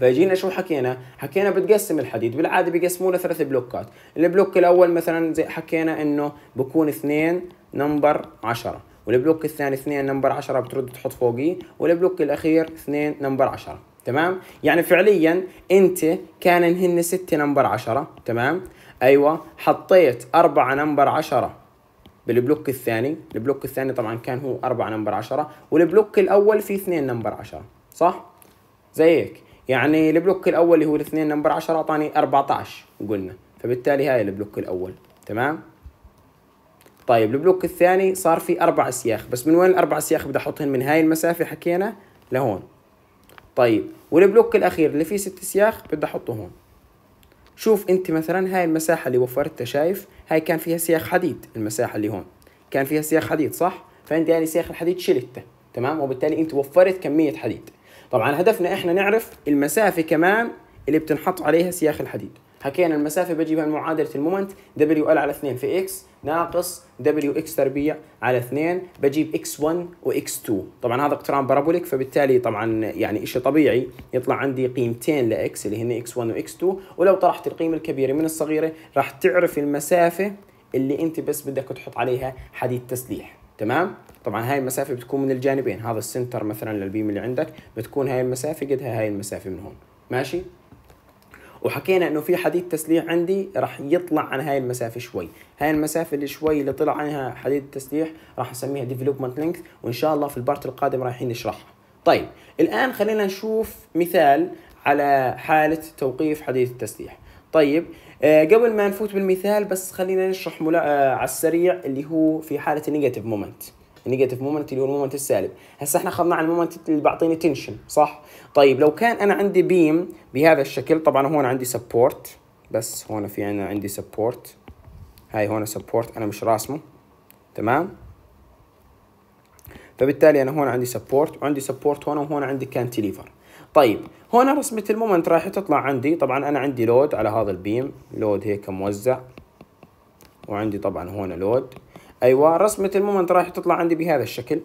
فيجينا شو حكينا؟ حكينا بتقسم الحديد بالعاده بيقسموه لثلاث بلوكات، البلوك الاول مثلا زي حكينا انه بكون اثنين نمبر 10 والبلوك الثاني اثنين نمبر 10 بترد تحط فوقيه والبلوك الاخير اثنين نمبر 10 تمام؟ يعني فعليا انت كان هن ستة نمبر 10 تمام؟ ايوه حطيت أربعة نمبر 10 بالبلوك الثاني، البلوك الثاني طبعا كان هو أربعة نمبر 10 والبلوك الاول فيه اثنين نمبر 10 صح؟ زي هيك يعني البلوك الاول اللي هو الاثنين نمبر 10 اعطاني 14 قلنا فبالتالي هاي البلوك الاول تمام طيب البلوك الثاني صار في اربع سياخ بس من وين الاربع سياخ بدي احطهن من هاي المسافه حكينا لهون طيب والبلوك الاخير اللي فيه ست سياخ بدي احطه هون شوف انت مثلا هاي المساحه اللي وفرتها شايف هاي كان فيها سياخ حديد المساحه اللي هون كان فيها سياخ حديد صح فانت يعني سياخ الحديد شلته تمام وبالتالي انت وفرت كميه حديد طبعا هدفنا احنا نعرف المسافه كمان اللي بتنحط عليها سياخ الحديد حكينا المسافه بجيبها من معادله المومنت دبليو ال على 2 في اكس ناقص دبليو اكس تربيع على 2 بجيب اكس 1 واكس 2 طبعا هذا اقتران بارابوليك فبالتالي طبعا يعني شيء طبيعي يطلع عندي قيمتين لاكس اللي هن اكس 1 واكس 2 ولو طرحت القيمه الكبيره من الصغيره راح تعرف المسافه اللي انت بس بدك تحط عليها حديد تسليح تمام طبعا هاي المسافه بتكون من الجانبين هذا السنتر مثلا للبيم اللي عندك بتكون هاي المسافه قدها هاي المسافه من هون ماشي وحكينا انه في حديد تسليح عندي راح يطلع عن هاي المسافه شوي هاي المسافه اللي شوي اللي طلع عنها حديد التسليح راح نسميها ديفلوبمنت لينث وان شاء الله في البارت القادم رايحين نشرحها طيب الان خلينا نشوف مثال على حاله توقيف حديد التسليح طيب آه قبل ما نفوت بالمثال بس خلينا نشرح ملا... آه، على السريع اللي هو في حاله النيجاتيف مومنت النيجاتيف مومنت اللي هو المومنت السالب هسه احنا اخذنا عن المومنت اللي بيعطيني تنشن صح طيب لو كان انا عندي بيم بهذا الشكل طبعا هون عندي سبورت بس هون في عنا عندي سبورت هاي هون سبورت انا مش راسمه تمام فبالتالي انا هون عندي سبورت وعندي سبورت هون وهون عندي كانتيليفر طيب هون رسمة المومنت راح تطلع عندي طبعا انا عندي لود على هذا البيم لود هيك موزع وعندي طبعا هون لود ايوه رسمه المومنت راح تطلع عندي بهذا الشكل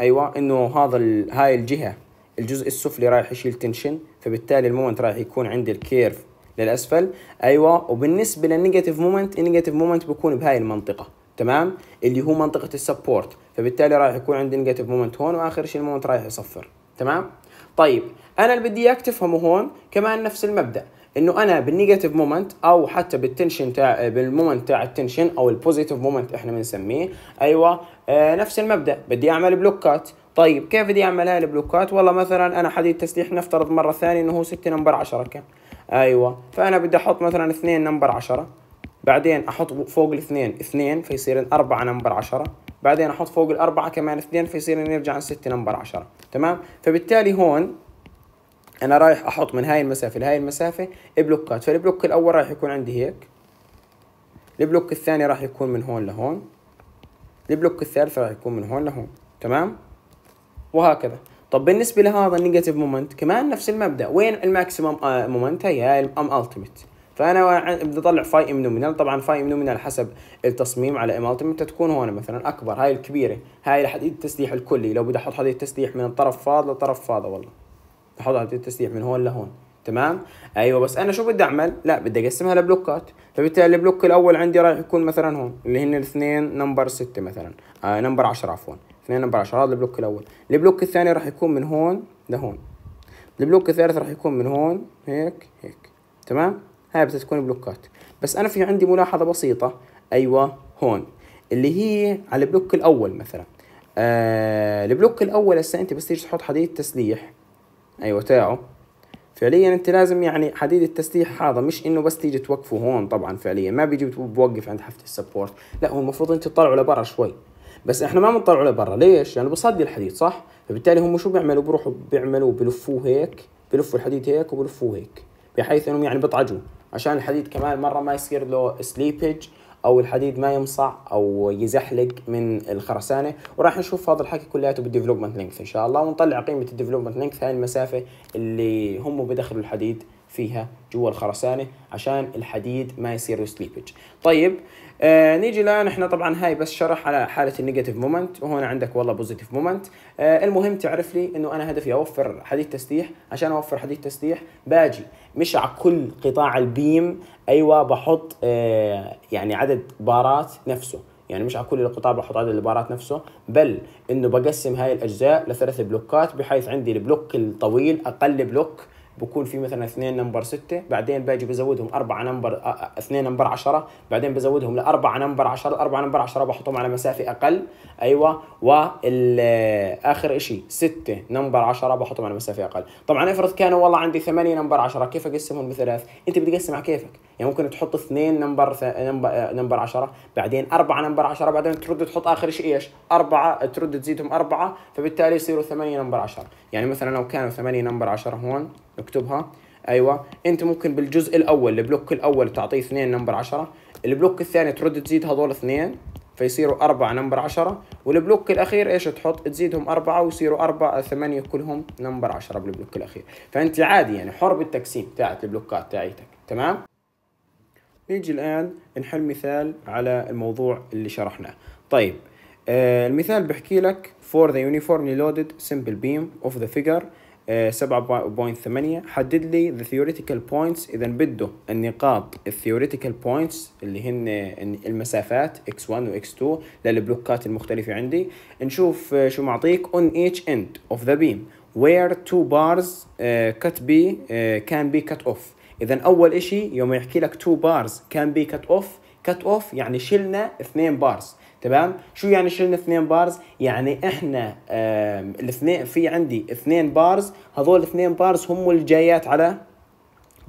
ايوه انه هذا هاي الجهه الجزء السفلي رايح يشيل تنشن فبالتالي المومنت رايح يكون عندي الكيرف للاسفل ايوه وبالنسبه للنيجاتيف مومنت النيجاتيف مومنت بيكون بهاي المنطقه تمام اللي هو منطقه السبورت فبالتالي رايح يكون عندي نيجاتيف مومنت هون واخر شيء المومنت رايح يصفر تمام طيب انا اللي بدي اياك تفهمه هون كمان نفس المبدا انه انا بالنيجاتيف مومنت او حتى بالتنشن تاع بالمومنت تاع التنشن او البوزيتيف مومنت احنا بنسميه ايوه آه نفس المبدا بدي اعمل بلوكات طيب كيف بدي اعمل هاي البلوكات والله مثلا انا حديد تسليح نفترض مره ثانيه انه هو 6 نمبر 10 كان ايوه فانا بدي احط مثلا 2 نمبر 10 بعدين احط فوق الاثنين اثنين فيصير أربعة نمبر عشرة بعدين احط فوق الأربعة كمان اثنين فيصير نرجع عن ستة نمبر عشرة تمام فبالتالي هون انا رايح احط من هاي المسافه لهاي المسافه بلوكات فالبلوك الاول رايح يكون عندي هيك البلوك الثاني راح يكون من هون لهون البلوك الثالث راح يكون من هون لهون تمام وهكذا طب بالنسبه لهذا النيجاتيف مومنت كمان نفس المبدا وين الماكسيمم آه، مومنت هي هاي الام التيميت فانا بدي اطلع فاي ام نومينال طبعا فاي ام نومينال حسب التصميم على ام التيميت تكون هون مثلا اكبر هاي الكبيره هاي حديد التسليح الكلي لو بدي احط حديد التسليح من الطرف فاضي لطرف فاضي والله بحط على التسليح من هون لهون تمام ايوه بس انا شو بدي اعمل لا بدي اقسمها لبلوكات فبالتالي البلوك الاول عندي رايح يكون مثلا هون اللي هن الاثنين نمبر 6 مثلا آه نمبر 10 عفوا اثنين نمبر 10 هذا البلوك الاول البلوك الثاني راح يكون من هون لهون البلوك الثالث راح يكون من هون هيك هيك تمام هاي بتكون بلوكات بس انا في عندي ملاحظه بسيطه ايوه هون اللي هي على البلوك الاول مثلا آه البلوك الاول هسه انت بس تيجي تحط حديد تسليح ايوه تاعه فعليا انت لازم يعني حديد التسليح هذا مش انه بس تيجي توقفه هون طبعا فعليا ما بيجي بوقف عند حافه السبورت لا هو المفروض انت تطلعه لبرا شوي بس احنا ما بنطلعه لبرا ليش؟ لانه يعني بصدي الحديد صح؟ فبالتالي هم شو بيعملوا بروحوا بيعملوا بلفوه هيك بلفوا الحديد هيك وبلفوه هيك بحيث انهم يعني بيطعجوه عشان الحديد كمان مره ما يصير له سليبج او الحديد ما يمصع او يزحلق من الخرسانه وراح نشوف هذا الحكي كلياته بالديفلوبمنت لينث ان شاء الله ونطلع قيمه الديفلوبمنت لينث هاي المسافه اللي هم بدخلوا الحديد فيها جوا الخرسانه عشان الحديد ما يصير له سليبج طيب آه نيجي الان احنا طبعا هاي بس شرح على حاله النيجاتيف مومنت وهنا عندك والله بوزيتيف مومنت آه المهم تعرف لي انه انا هدفي اوفر حديد تسليح عشان اوفر حديد تسليح باجي مش على كل قطاع البيم ايوه بحط آه يعني عدد بارات نفسه يعني مش على كل القطاع بحط عدد البارات نفسه بل انه بقسم هاي الاجزاء لثلاث بلوكات بحيث عندي البلوك الطويل اقل بلوك بكون في مثلا اثنين نمبر 6 بعدين باجي بزودهم أربعة نمبر آه، آه، اثنين نمبر 10 بعدين بزودهم لأربعة نمبر 10 أربعة نمبر 10 بحطهم على مسافة أقل أيوه والآخر إشي 6 نمبر 10 بحطهم على مسافة أقل طبعا افرض كانوا والله عندي 8 نمبر 10 كيف أقسمهم بثلاث أنت بتقسم على كيفك يعني ممكن تحط اثنين نمبر نمبر آه، نمبر 10 بعدين أربعة نمبر 10 بعدين ترد تحط آخر شيء إيش؟ أربعة ترد تزيدهم أربعة فبالتالي يصيروا ثمانية نمبر 10 يعني مثلا لو كانوا ثمانية نمبر 10 هون نكتبها ايوه انت ممكن بالجزء الاول البلوك الاول تعطيه اثنين نمبر 10 البلوك الثاني ترد تزيد هذول اثنين فيصيروا أربعة نمبر عشرة والبلوك الأخير إيش تحط تزيدهم أربعة ويصيروا أربعة ثمانية كلهم نمبر عشرة بالبلوك الأخير فأنت عادي يعني حر بالتقسيم تاعت البلوكات تاعيتك تمام نيجي الآن نحل مثال على الموضوع اللي شرحناه طيب آه المثال بحكي لك for the uniformly loaded simple beam of the figure آه 7.8 حدد لي the theoretical points إذا بده النقاط theoretical points اللي هن المسافات x1 و x2 للبلوكات المختلفة عندي نشوف شو معطيك on each end of the beam where two bars uh, cut be uh, can be cut off اذا اول إشي يوم يحكي لك تو بارز كان بي كت اوف كت اوف يعني شلنا اثنين بارز تمام شو يعني شلنا اثنين بارز يعني احنا الاثنين في عندي اثنين بارز هذول الاثنين بارز هم الجايات على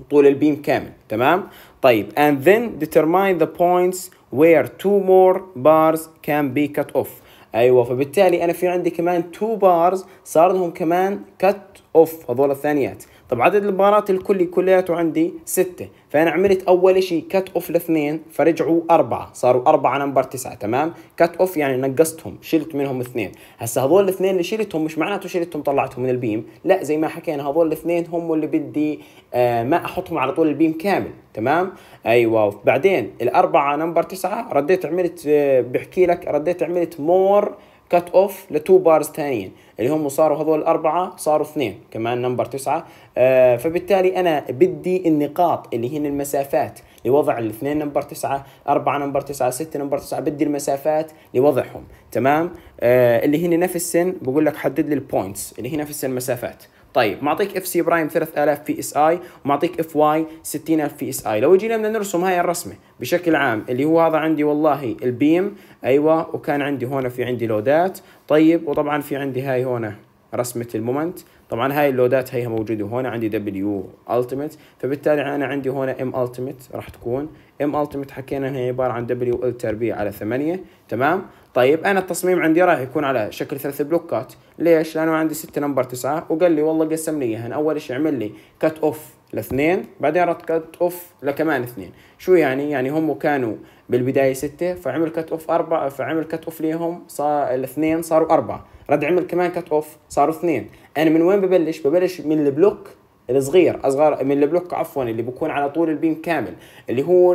طول البيم كامل تمام طيب and then determine the points where two more bars can be cut off ايوه فبالتالي انا في عندي كمان two bars صار لهم كمان cut off هذول الثانيات طب عدد المباريات الكلي كلياته عندي ستة فأنا عملت أول شيء كات أوف لاثنين فرجعوا أربعة صاروا أربعة نمبر تسعة تمام كات أوف يعني نقصتهم شلت منهم اثنين هسا هذول الاثنين اللي شلتهم مش معناته شلتهم طلعتهم من البيم لا زي ما حكينا هذول الاثنين هم اللي بدي آه ما أحطهم على طول البيم كامل تمام أيوة بعدين الأربعة نمبر تسعة رديت عملت آه بحكي لك رديت عملت مور كات اوف لتو بارز ثانيين اللي هم صاروا هذول الاربعه صاروا اثنين كمان نمبر تسعه آه فبالتالي انا بدي النقاط اللي هن المسافات لوضع الاثنين نمبر تسعة أربعة نمبر تسعة ستة نمبر تسعة بدي المسافات لوضعهم تمام آه اللي هن نفس السن بقول لك حدد لي البوينتس اللي هي نفس المسافات طيب معطيك اف سي برايم 3000 بي اس اي ومعطيك اف واي 60000 بي اس اي لو جينا بدنا نرسم هاي الرسمه بشكل عام اللي هو هذا عندي والله البيم ايوه وكان عندي هون في عندي لودات طيب وطبعا في عندي هاي هون رسمه المومنت طبعا هاي اللودات هيها موجوده هون عندي دبليو التيميت فبالتالي انا عندي هون ام التيميت راح تكون ام التيميت حكينا انها عباره عن دبليو ال تربيع على 8 تمام طيب انا التصميم عندي راح يكون على شكل ثلاث بلوكات ليش لانه عندي ستة نمبر 9 وقال لي والله قسم لي اياهن اول شيء عمل لي كت اوف لاثنين بعدين رد كت اوف لكمان اثنين شو يعني يعني هم كانوا بالبدايه ستة فعمل كت اوف أربعة فعمل كت اوف ليهم صار الاثنين صاروا أربعة رد عمل كمان كت اوف صاروا اثنين انا من وين ببلش ببلش من البلوك الصغير اصغر من البلوك عفوا اللي بكون على طول البيم كامل اللي هو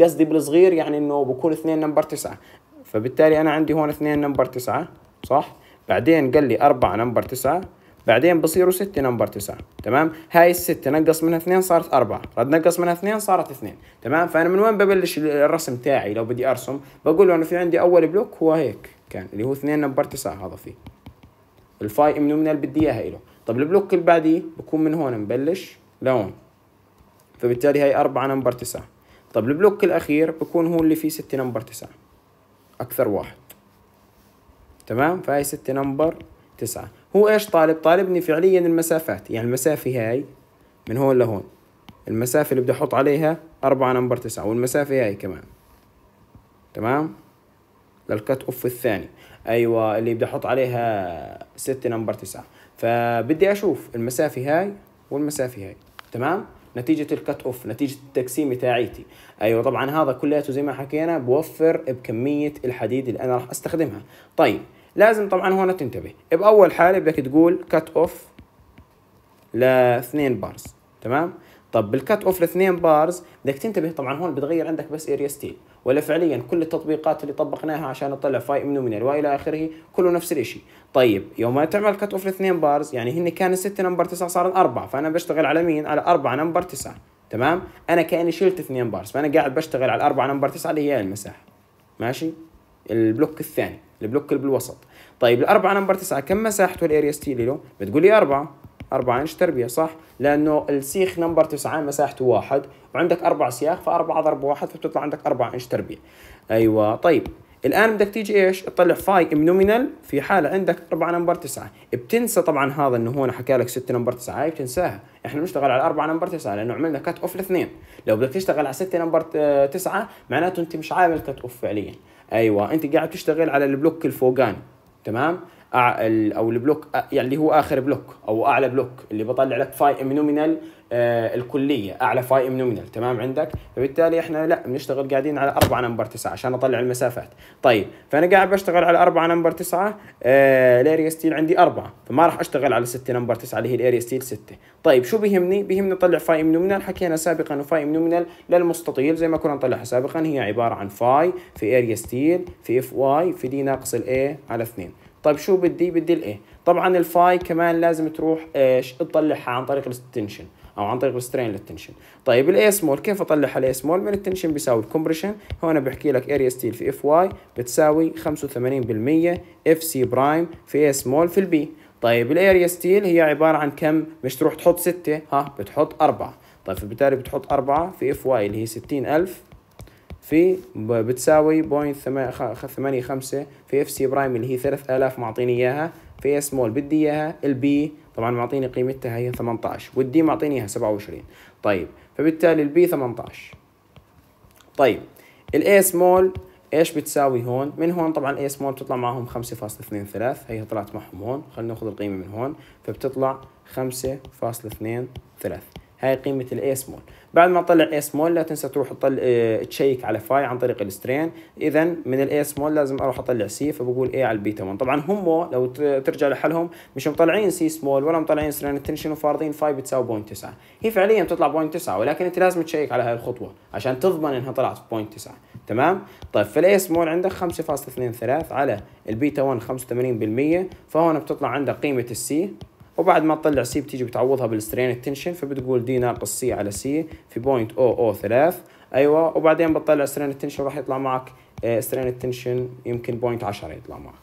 قصدي بالصغير يعني انه بكون اثنين نمبر تسعة فبالتالي أنا عندي هون اثنين نمبر تسعة صح بعدين قال لي أربعة نمبر تسعة بعدين بصيروا ستة نمبر تسعة تمام هاي الستة نقص منها اثنين صارت أربعة رد نقص منها اثنين صارت اثنين تمام فأنا من وين ببلش الرسم تاعي لو بدي أرسم بقول له أنا في عندي أول بلوك هو هيك كان اللي هو اثنين نمبر تسعة هذا فيه الفاي من اللي بدي إياها له طب البلوك اللي بعديه بكون من هون مبلش لهون فبالتالي هاي أربعة نمبر تسعة طب البلوك الأخير بكون هو اللي فيه ستة نمبر تسعة أكثر واحد تمام فهي ستة نمبر تسعة هو إيش طالب طالبني فعليا المسافات يعني المسافة هاي من هون لهون المسافة اللي بدي أحط عليها أربعة نمبر تسعة والمسافة هاي كمان تمام للكت أوف الثاني أيوة اللي بدي أحط عليها ستة نمبر تسعة فبدي أشوف المسافة هاي والمسافة هاي تمام نتيجه الكت اوف نتيجه التقسيم تاعيتي ايوه طبعا هذا كلياته زي ما حكينا بوفر بكميه الحديد اللي انا راح استخدمها طيب لازم طبعا هون تنتبه باول حاله بدك تقول كت اوف لاثنين بارز تمام طب بالكت اوف لاثنين بارز بدك تنتبه طبعا هون بتغير عندك بس اريا ستيل ولا فعليا كل التطبيقات اللي طبقناها عشان نطلع فاي نومينال والى اخره كله نفس الشيء طيب يوم ما تعمل كت اوف الاثنين بارز يعني هن كان 6 نمبر 9 صارن 4 فانا بشتغل على مين على 4 نمبر 9 تمام انا كاني شلت اثنين بارز فانا قاعد بشتغل على 4 نمبر 9 اللي هي المساحه ماشي البلوك الثاني البلوك اللي بالوسط طيب الأربعة نمبر 9 كم مساحته الاريا ستيل له بتقول لي 4 4 انش تربيه صح لانه السيخ نمبر 9 مساحته واحد وعندك اربع سياخ فاربعة ضرب واحد فبتطلع عندك 4 انش تربيه ايوه طيب الان بدك تيجي ايش تطلع فاي ام نومينال في حاله عندك 4 نمبر 9 بتنسى طبعا هذا انه هون حكى لك 6 نمبر 9 هاي بتنساها احنا بنشتغل على 4 نمبر 9 لانه عملنا كات اوف الاثنين لو بدك تشتغل على 6 نمبر 9 معناته انت مش عامل كات اوف فعليا ايوه انت قاعد تشتغل على البلوك الفوقاني تمام او البلوك يعني اللي هو اخر بلوك او اعلى بلوك اللي بطلع لك فاي ام نومينال آه الكليه اعلى فاي ام نومينال تمام عندك فبالتالي احنا لا بنشتغل قاعدين على 4 نمبر 9 عشان اطلع المسافات طيب فانا قاعد بشتغل على 4 نمبر 9 آه الاريا ستيل عندي 4 فما راح اشتغل على 6 نمبر 9 اللي هي الاريا ستيل 6 طيب شو بيهمني بيهمني اطلع فاي ام نومينال حكينا سابقا وفاي ام نومينال للمستطيل زي ما كنا نطلعها سابقا هي عباره عن فاي في اريا ستيل في اف واي في دي ناقص الاي على 2 طيب شو بدي بدي الايه طبعا الفاي كمان لازم تروح ايش تطلعها عن طريق التنشن او عن طريق السترين للتنشن طيب الاي سمول كيف اطلعها الاي سمول من التنشن بيساوي الكومبريشن هون بحكي لك اريا ستيل في اف واي بتساوي 85% اف سي برايم في اي سمول في البي طيب الاريا ستيل هي عباره عن كم مش تروح تحط 6 ها بتحط 4 طيب فبالتالي بتحط 4 في اف واي اللي هي 60000 في بتساوي بوينت ثمانية خمسة في اف سي برايم اللي هي ثلاث آلاف معطيني إياها في اس مول بدي إياها البي طبعا معطيني قيمتها هي 18 والدي معطيني إياها 27 طيب فبالتالي البي 18 طيب الاي سمول ايش بتساوي هون من هون طبعا الاي سمول بتطلع معهم 5.23 هي طلعت معهم هون خلينا ناخذ القيمه من هون فبتطلع 5.23 هاي قيمه الاي سمول بعد ما تطلع اي سمول لا تنسى تروح تطلع آه، تشيك على فاي عن طريق السترين اذا من الاي سمول لازم اروح اطلع سي فبقول اي على البيتا 1 طبعا هم لو ترجع لحالهم مش مطلعين سي سمول ولا مطلعين سترين التنشن وفارضين فاي بتساوي 0.9 هي فعليا بتطلع 0.9 ولكن انت لازم تشيك على هاي الخطوه عشان تضمن انها طلعت 0.9 تمام طيب فالاي سمول عندك 5.23 على البيتا 1 85% فهون بتطلع عندك قيمه السي وبعد ما تطلع سي بتيجي بتعوضها بالسترين تنشن فبتقول دي ناقص سي على سي في بوينت او او ثلاث ايوه وبعدين بتطلع سترين تنشن راح يطلع معك آه، سترين تنشن يمكن بوينت 10 يطلع معك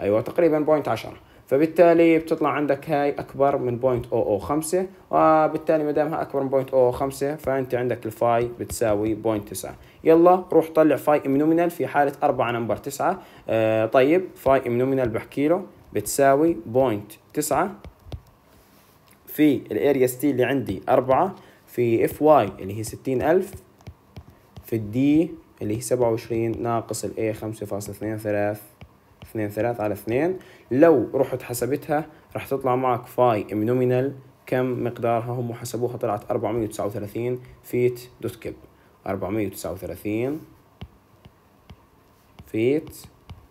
ايوه تقريبا بوينت 10 فبالتالي بتطلع عندك هاي اكبر من بوينت او او خمسة وبالتالي ما دامها اكبر من بوينت او او خمسة فانت عندك الفاي بتساوي بوينت تسعة يلا روح طلع فاي ام نومينال في حالة اربعة نمبر تسعة آه طيب فاي ام نومينال بحكي له بتساوي بوينت تسعة في الاريا ستي اللي عندي أربعة في اف واي اللي هي ستين ألف في الدي اللي هي سبعة وعشرين ناقص الاي خمسة فاصلة اثنين ثلاث اثنين ثلاث على اثنين لو رحت حسبتها راح تطلع معك فاي ام نومينال كم مقدارها هم حسبوها طلعت 439 فيت دوت كيب 439 فيت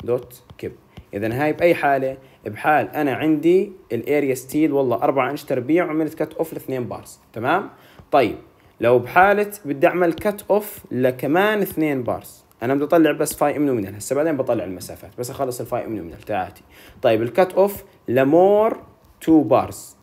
دوت كيب إذا هاي بأي حالة بحال انا عندي الاريا ستيل والله 4 انش تربيع وعملت كت اوف ل 2 بارز تمام طيب لو بحالة بدي اعمل كت اوف لكمان 2 بارز انا بدي اطلع بس فاي امنومينال هسه بعدين بطلع المسافات بس اخلص الفاي امنومينال تاعتي طيب الكت اوف لمور 2 بارز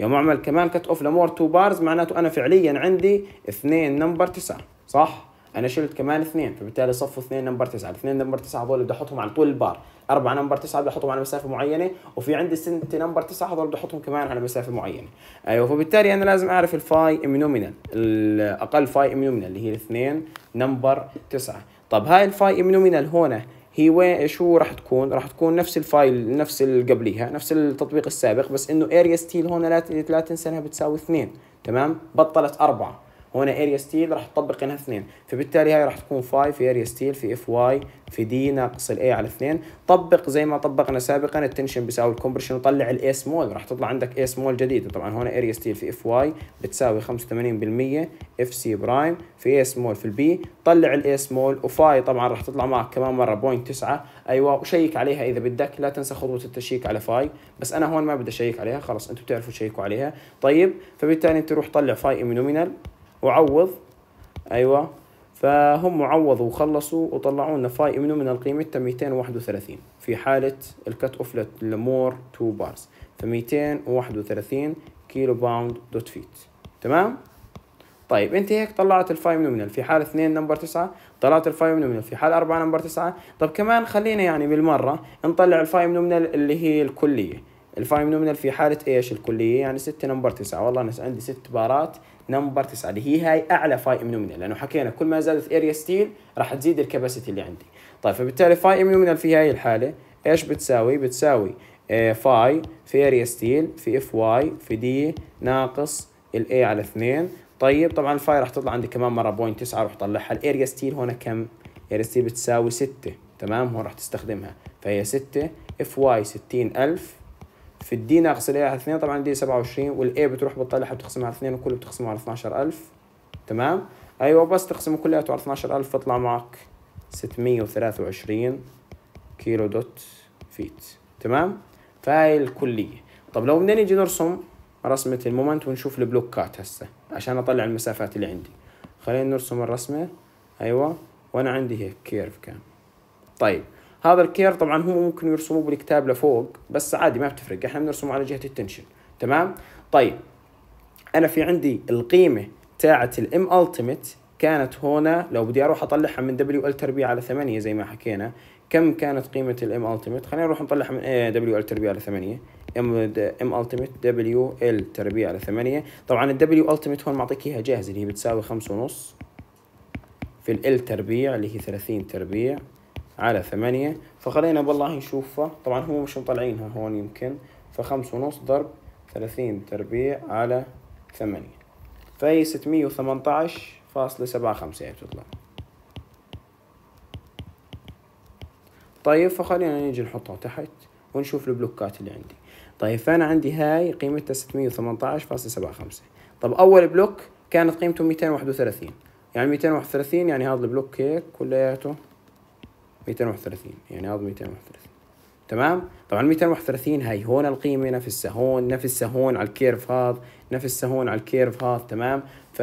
يوم اعمل كمان كت اوف لمور 2 بارز معناته انا فعليا عندي 2 نمبر 9 صح انا شلت كمان 2 فبالتالي صفوا 2 نمبر 9 2 نمبر 9 هذول بدي احطهم على طول البار اربع نمبر تسعه بدي احطهم على مسافه معينه وفي عندي سنتي نمبر تسعه هذول بدي احطهم كمان على مسافه معينه ايوه فبالتالي انا لازم اعرف الفاي ام نومينال الاقل فاي ام نومينال اللي هي الاثنين نمبر تسعه طب هاي الفاي ام نومينال هون هي وين شو راح تكون؟ راح تكون نفس الفايل نفس اللي قبليها نفس التطبيق السابق بس انه اريا ستيل هون لا تنسى انها بتساوي اثنين تمام؟ بطلت اربعه هنا اريا ستيل راح تطبق هنا اثنين فبالتالي هاي راح تكون فاي في اريا ستيل في اف واي في دي ناقص الاي على اثنين طبق زي ما طبقنا سابقا التنشن بيساوي الكومبرشن وطلع الاي سمول راح تطلع عندك اي سمول جديد وطبعا هنا اريا ستيل في اف واي بتساوي 85% اف سي برايم في اي سمول في البي طلع الاي سمول وفاي طبعا راح تطلع معك كمان مره بوينت 9 ايوه وشيك عليها اذا بدك لا تنسى خطوه التشيك على فاي بس انا هون ما بدي اشيك عليها خلص انتم بتعرفوا تشيكوا عليها طيب فبالتالي انت روح طلع فاي امينومينال وعوض أيوة فهم عوضوا وخلصوا وطلعوا لنا فاي منه من القيمة 231 في حالة الكت اوف للمور تو بارز ف 231 كيلو باوند دوت فيت تمام طيب انت هيك طلعت الفاي نومينال في حال 2 نمبر 9 طلعت الفاي نومينال في حال 4 نمبر 9 طب كمان خلينا يعني بالمره نطلع الفاي نومينال اللي هي الكليه الفايم نومينال في حالة ايش الكلية يعني ستة نمبر تسعة والله أنا عندي ست بارات نمبر تسعة اللي هي هاي أعلى ام نومينال لأنه حكينا كل ما زادت اريا ستيل راح تزيد الكباسيتي اللي عندي طيب فبالتالي ام نومينال في هاي الحالة ايش بتساوي بتساوي فاي آه، في اريا ستيل في اف واي في دي ناقص الاي على اثنين طيب طبعا الفاي راح تطلع عندي كمان مرة بوينت تسعة راح اطلعها الاريا ستيل هنا كم اريا ستيل بتساوي ستة تمام هون راح تستخدمها فهي ستة اف واي ستين الف في الدي ناقص الاي على 2 طبعا الدي 27 والاي بتروح بتطلعها بتقسمها على 2 وكله بتقسمه على 12000 تمام ايوه بس تقسم كلياته على 12000 بيطلع معك 623 كيلو دوت فيت تمام فهي الكليه طب لو بدنا نيجي نرسم رسمه المومنت ونشوف البلوكات هسه عشان اطلع المسافات اللي عندي خلينا نرسم الرسمه ايوه وانا عندي هيك كيرف كان طيب هذا الكير طبعا هو ممكن يرسموه بالكتاب لفوق بس عادي ما بتفرق احنا بنرسمه على جهه التنشن تمام طيب انا في عندي القيمه تاعت الام التيميت كانت هنا لو بدي اروح اطلعها من دبليو ال تربيع على 8 زي ما حكينا كم كانت قيمه الام التيميت خلينا نروح نطلعها من دبليو آه، ال تربيع على 8 ام ام دبليو ال تربيع على 8 طبعا الدبليو التيميت هون معطيك اياها جاهزه اللي هي بتساوي 5.5 في ال تربيع اللي هي 30 تربيع على ثمانية فخلينا بالله نشوفه طبعا هم مش مطلعينها هون يمكن فخمسة ونص ضرب ثلاثين تربيع على ثمانية فهي ستمية وثمنتعش فاصلة سبعة خمسة هي بتطلع طيب فخلينا نيجي نحطها تحت ونشوف البلوكات اللي عندي طيب فأنا عندي هاي قيمتها ستمية وثمنتعش فاصلة سبعة خمسة طب أول بلوك كانت قيمته ميتين واحد وثلاثين يعني ميتين واحد وثلاثين يعني هذا البلوك هيك كلياته 231 يعني هذا 231 تمام طبعا 231 هاي هون القيمه نفسها هون نفسها هون على الكيرف هذا نفسها هون على الكيرف هذا تمام ف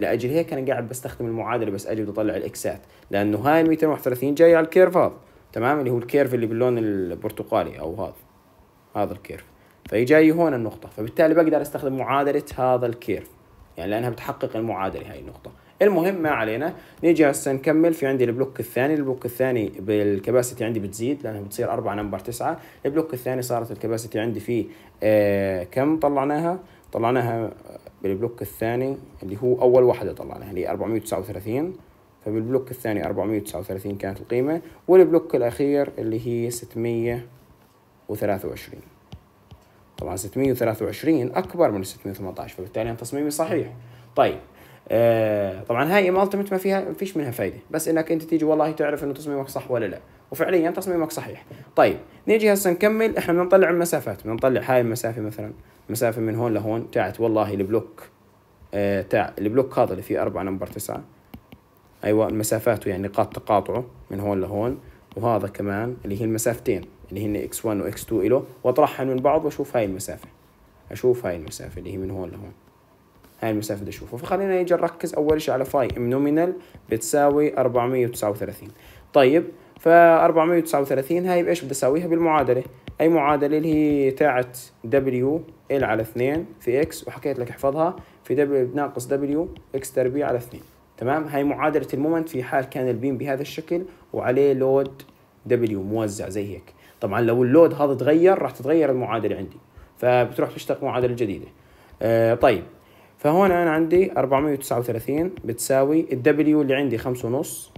لاجل هيك انا قاعد بستخدم المعادله بس اجي بدي اطلع الاكسات لانه هاي 231 جايه على الكيرف هذا تمام اللي هو الكيرف اللي باللون البرتقالي او هذا هذا الكيرف فهي جاي هون النقطه فبالتالي بقدر استخدم معادله هذا الكيرف يعني لانها بتحقق المعادله هاي النقطه المهم ما علينا نيجي هسه نكمل في عندي البلوك الثاني البلوك الثاني بالكباسيتي عندي بتزيد لانها بتصير 4 نمبر 9 البلوك الثاني صارت الكباسيتي عندي فيه آه كم طلعناها طلعناها بالبلوك الثاني اللي هو اول واحده طلعناها اللي 439 فبالبلوك الثاني 439 كانت القيمة والبلوك الأخير اللي هي 623 طبعا 623 أكبر من 618 فبالتالي أنا تصميمي صحيح طيب آه طبعا هاي ام التيمت ما فيها ما فيش منها فايده بس انك انت تيجي والله تعرف انه تصميمك صح ولا لا وفعليا تصميمك صحيح طيب نيجي هسه نكمل احنا بدنا نطلع المسافات بدنا نطلع هاي المسافه مثلا مسافه من هون لهون تاعت والله البلوك آه تاع البلوك هذا اللي فيه 4 نمبر 9 ايوه المسافات يعني نقاط تقاطعه من هون لهون وهذا كمان اللي هي المسافتين اللي هن اكس 1 واكس 2 له واطرحهم من بعض واشوف هاي المسافه اشوف هاي المسافه اللي هي من هون لهون هاي المسافة بدي اشوفها فخلينا نيجي نركز أول شيء على فاي ام نومينال بتساوي 439 طيب ف 439 هاي بإيش بدي أساويها بالمعادلة أي معادلة اللي هي تاعت دبليو ال على 2 في اكس وحكيت لك احفظها في دبليو ناقص دبليو اكس تربيع على 2 تمام هاي معادلة المومنت في حال كان البيم بهذا الشكل وعليه لود دبليو موزع زي هيك طبعا لو اللود هذا تغير راح تتغير المعادلة عندي فبتروح تشتق معادلة جديدة آه طيب فهون أنا عندي 439 بتساوي الدبليو اللي عندي خمسة ونص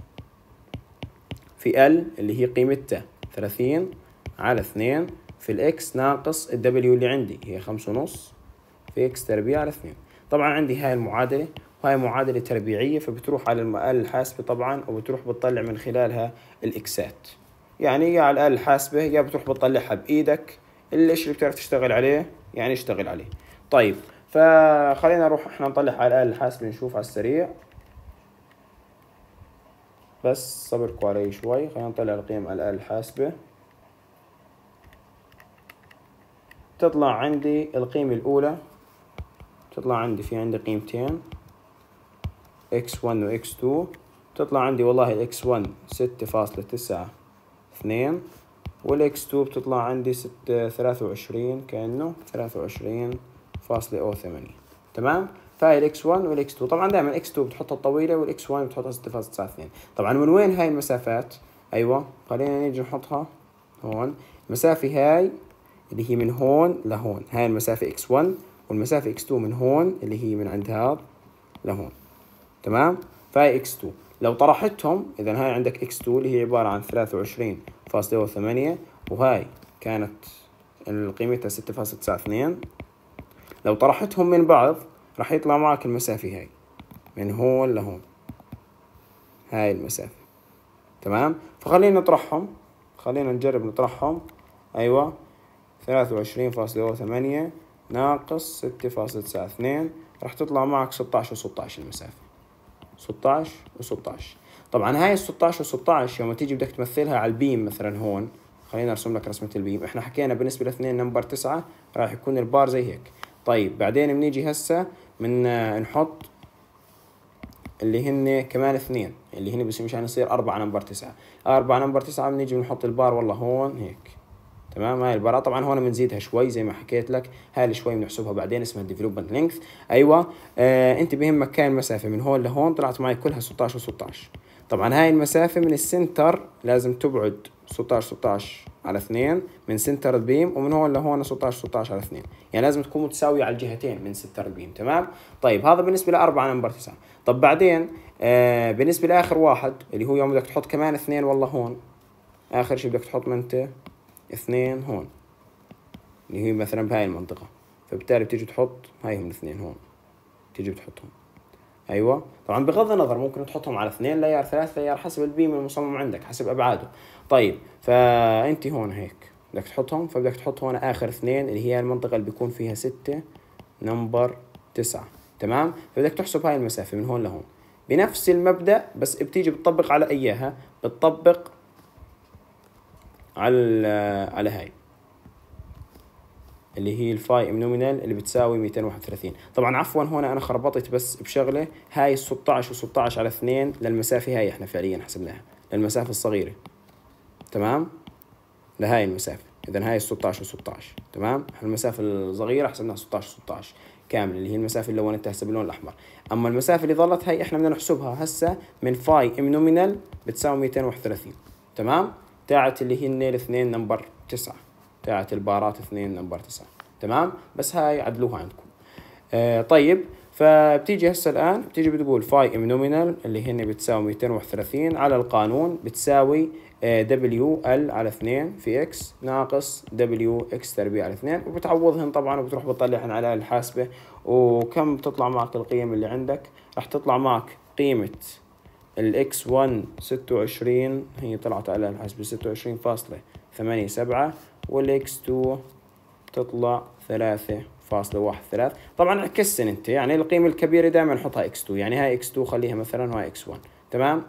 في ال اللي هي قيمتها 30 على 2 في الإكس ناقص الدبليو اللي عندي هي خمسة ونص في إكس تربيع على 2 طبعا عندي هاي المعادلة وهي معادلة تربيعية فبتروح على الآلة الحاسبة طبعا وبتروح بتطلع من خلالها الإكسات يعني يا على الآلة الحاسبة يا بتروح بتطلعها بإيدك اللي اللي بتعرف تشتغل عليه يعني اشتغل عليه طيب فخلينا نروح احنا نطلع على الآلة الحاسبة نشوف على السريع بس صبركوا علي شوي خلينا نطلع القيم على الآلة الحاسبة تطلع عندي القيمة الأولى تطلع عندي في عندي قيمتين x1 و x2 بتطلع عندي والله x1 ستة فاصلة تسعة اثنين والx2 بتطلع عندي ستة ثلاثة وعشرين كأنه ثلاثة وعشرين فاصلة أو ثمانية تمام فهي الاكس 1 والاكس 2 طبعا دائما اكس 2 بتحطها الطويله والاكس 1 بتحطها 6.92 طبعا من وين هاي المسافات ايوه خلينا نيجي نحطها هون المسافه هاي اللي هي من هون لهون هاي المسافه اكس 1 والمسافه اكس 2 من هون اللي هي من عند هذا لهون تمام فهي اكس 2 لو طرحتهم اذا هاي عندك اكس 2 اللي هي عباره عن 23.8 وهاي كانت قيمتها 6.92 لو طرحتهم من بعض راح يطلع معك المسافة هاي من هون لهون هاي المسافة تمام فخلينا نطرحهم خلينا نجرب نطرحهم أيوة ثلاثة وعشرين فاصلة ثمانية ناقص ستة فاصلة تسعة اثنين راح تطلع معك ستاعش وستاعش المسافة ستاعش وستاعش طبعا هاي الستاعش وستاعش يوم تيجي بدك تمثلها على البيم مثلا هون خلينا ارسم لك رسمة البيم احنا حكينا بالنسبة لاثنين نمبر تسعة راح يكون البار زي هيك طيب بعدين بنيجي هسه من آه، نحط اللي هن كمان اثنين اللي هن بس مشان يصير أربعة نمبر تسعة أربعة نمبر تسعة بنيجي بنحط البار والله هون هيك تمام هاي البارات طبعا هون بنزيدها شوي زي ما حكيت لك هاي شوي بنحسبها بعدين اسمها ديفلوبمنت لينكث ايوه آه انت بهمك كان المسافه من هون لهون طلعت معي كلها 16 و16 طبعا هاي المسافة من السنتر لازم تبعد 16 16 على 2 من سنتر البيم ومن هون لهون 16 16 على 2 يعني لازم تكون متساوية على الجهتين من سنتر البيم تمام طيب هذا بالنسبة لأربعة نمبر 9 طب بعدين آه بالنسبة لآخر واحد اللي هو يوم بدك تحط كمان اثنين والله هون آخر شيء بدك تحط انت اثنين هون اللي هي مثلا بهاي المنطقة فبالتالي بتيجي تحط هاي هم الاثنين هون تيجي بتحطهم ايوه طبعا بغض النظر ممكن تحطهم على اثنين لاير ثلاث لاير حسب البيم المصمم عندك حسب ابعاده طيب فانت هون هيك بدك تحطهم فبدك تحط هون اخر اثنين اللي هي المنطقه اللي بيكون فيها ستة نمبر تسعة تمام فبدك تحسب هاي المسافه من هون لهون بنفس المبدا بس بتيجي بتطبق على اياها بتطبق على على هاي اللي هي الفاي ام نومينال اللي بتساوي 231 طبعا عفوا هون انا خربطت بس بشغله هاي ال 16 و 16 على 2 للمسافه هاي احنا فعليا حسبناها للمسافه الصغيره تمام لهاي المسافه اذا هاي ال 16 و 16 تمام احنا المسافه الصغيره حسبناها 16 16 كامل اللي هي المسافه اللي لونتها هسه باللون الاحمر اما المسافه اللي ظلت هاي احنا بدنا نحسبها هسه من فاي ام نومينال بتساوي 231 تمام تاعت اللي هي النيل 2 نمبر 9 بتاعت البارات اثنين نمبر تسعة تمام بس هاي عدلوها عندكم آه طيب فبتيجي هسه الآن بتيجي بتقول فاي ام نومينال اللي هن بتساوي 231 على القانون بتساوي آه، دبليو ال على 2 في اكس ناقص دبليو اكس تربيع على 2 وبتعوضهم طبعا وبتروح بتطلعهم على الحاسبة وكم بتطلع معك القيم اللي عندك راح تطلع معك قيمة الاكس 1 26 هي طلعت على الحاسبة 26 فاصلة والاكس 2 تطلع 3.13 طبعا عكسن انت يعني القيمة الكبيرة دائما نحطها اكس 2 يعني هاي اكس 2 خليها مثلا وهاي اكس 1 تمام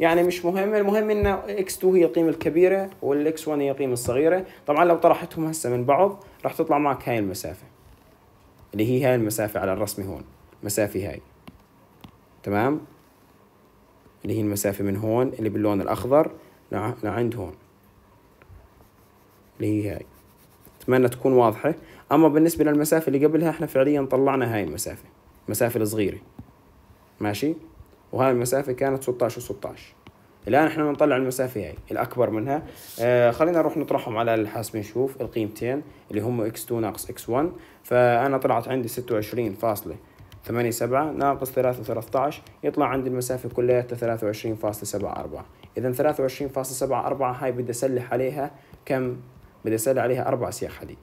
يعني مش مهم المهم انه اكس 2 هي القيمة الكبيرة والاكس 1 هي القيمة الصغيرة طبعا لو طرحتهم هسه من بعض راح تطلع معك هاي المسافة اللي هي هاي المسافة على الرسمة هون المسافه هاي تمام اللي هي المسافة من هون اللي باللون الأخضر لعند هون اللي هي هاي أتمنى تكون واضحة أما بالنسبة للمسافة اللي قبلها إحنا فعليا طلعنا هاي المسافة المسافة الصغيرة ماشي وهاي المسافة كانت 16 و 16 الآن إحنا بنطلع المسافة هاي الأكبر منها آه خلينا نروح نطرحهم على الحاسب نشوف القيمتين اللي هم x2 ناقص x1 فأنا طلعت عندي 26 فاصلة ثمانية سبعة ناقص ثلاثة وثلاثة عشر يطلع عندي المسافة كلياتها ثلاثة وعشرين فاصلة سبعة أربعة إذا ثلاثة وعشرين فاصلة سبعة أربعة هاي بدي أسلح عليها كم بنسأل عليها أربع سياق حديد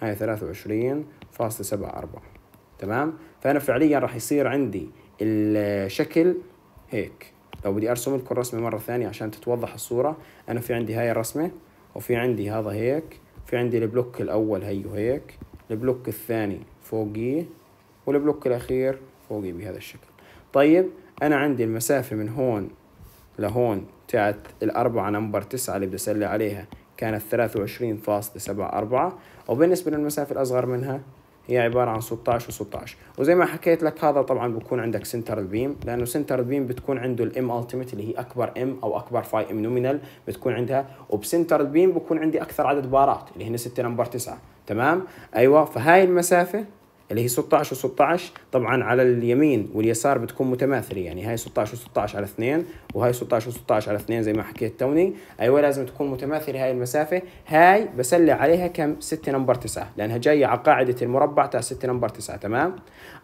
هاي ثلاثة وعشرين فاصلة سبعة أربعة تمام فأنا فعليا راح يصير عندي الشكل هيك لو بدي أرسم لكم الرسمة مرة ثانية عشان تتوضح الصورة أنا في عندي هاي الرسمة وفي عندي هذا هيك في عندي البلوك الأول هيو هيك البلوك الثاني فوقيه والبلوك الأخير فوقي بهذا الشكل طيب أنا عندي المسافة من هون لهون تاعت الأربعة نمبر تسعة اللي بدي أسلي عليها كانت 23.74 وبالنسبة للمسافة الأصغر منها هي عبارة عن 16 و16 وزي ما حكيت لك هذا طبعا بكون عندك سنتر البيم لأنه سنتر البيم بتكون عنده الام التميت اللي هي أكبر ام أو أكبر فاي ام نومينال بتكون عندها وبسنتر البيم بكون عندي أكثر عدد بارات اللي هن 6 نمبر 9 تمام أيوه فهاي المسافة اللي هي 16 و16 طبعا على اليمين واليسار بتكون متماثله يعني هاي 16 و16 على 2 وهاي 16 و16 على 2 زي ما حكيت توني ايوه لازم تكون متماثله هاي المسافه هاي بسلي عليها كم 6 نمبر 9 لانها جايه على قاعده المربع تاع 6 نمبر 9 تمام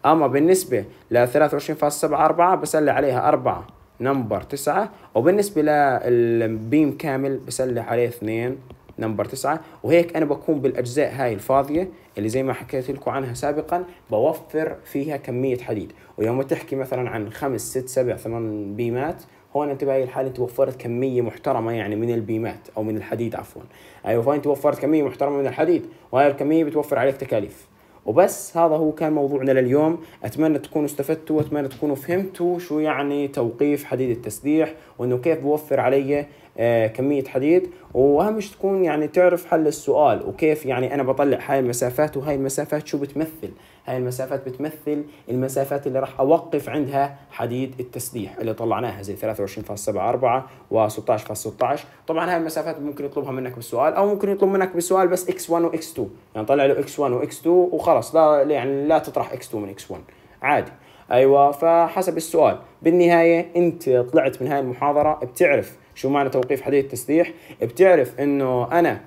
اما بالنسبه ل 23.74 بسلي عليها 4 نمبر 9 وبالنسبه للبيم كامل بسلي عليه 2 نمبر 9 وهيك انا بكون بالاجزاء هاي الفاضيه اللي زي ما حكيت لكم عنها سابقا بوفر فيها كمية حديد ويوم تحكي مثلا عن خمس ست سبع ثمان بيمات هون انت بهي الحاله انت وفرت كميه محترمه يعني من البيمات او من الحديد عفوا ايوه فانت وفرت كميه محترمه من الحديد وهاي الكميه بتوفر عليك تكاليف وبس هذا هو كان موضوعنا لليوم اتمنى تكونوا استفدتوا واتمنى تكونوا فهمتوا شو يعني توقيف حديد التسليح وانه كيف بوفر علي آه، كميه حديد واهم شيء تكون يعني تعرف حل السؤال وكيف يعني انا بطلع هاي المسافات وهاي المسافات شو بتمثل هاي المسافات بتمثل المسافات اللي راح اوقف عندها حديد التسليح اللي طلعناها زي 23.74 و 16.16 طبعا هاي المسافات ممكن يطلبها منك بالسؤال او ممكن يطلب منك بالسؤال بس x1 واكس 2 يعني طلع له x1 واكس 2 وخلص لا يعني لا تطرح x2 من x1 عادي ايوه فحسب السؤال بالنهايه انت طلعت من هاي المحاضره بتعرف شو معنى توقيف حديد التسليح بتعرف انه انا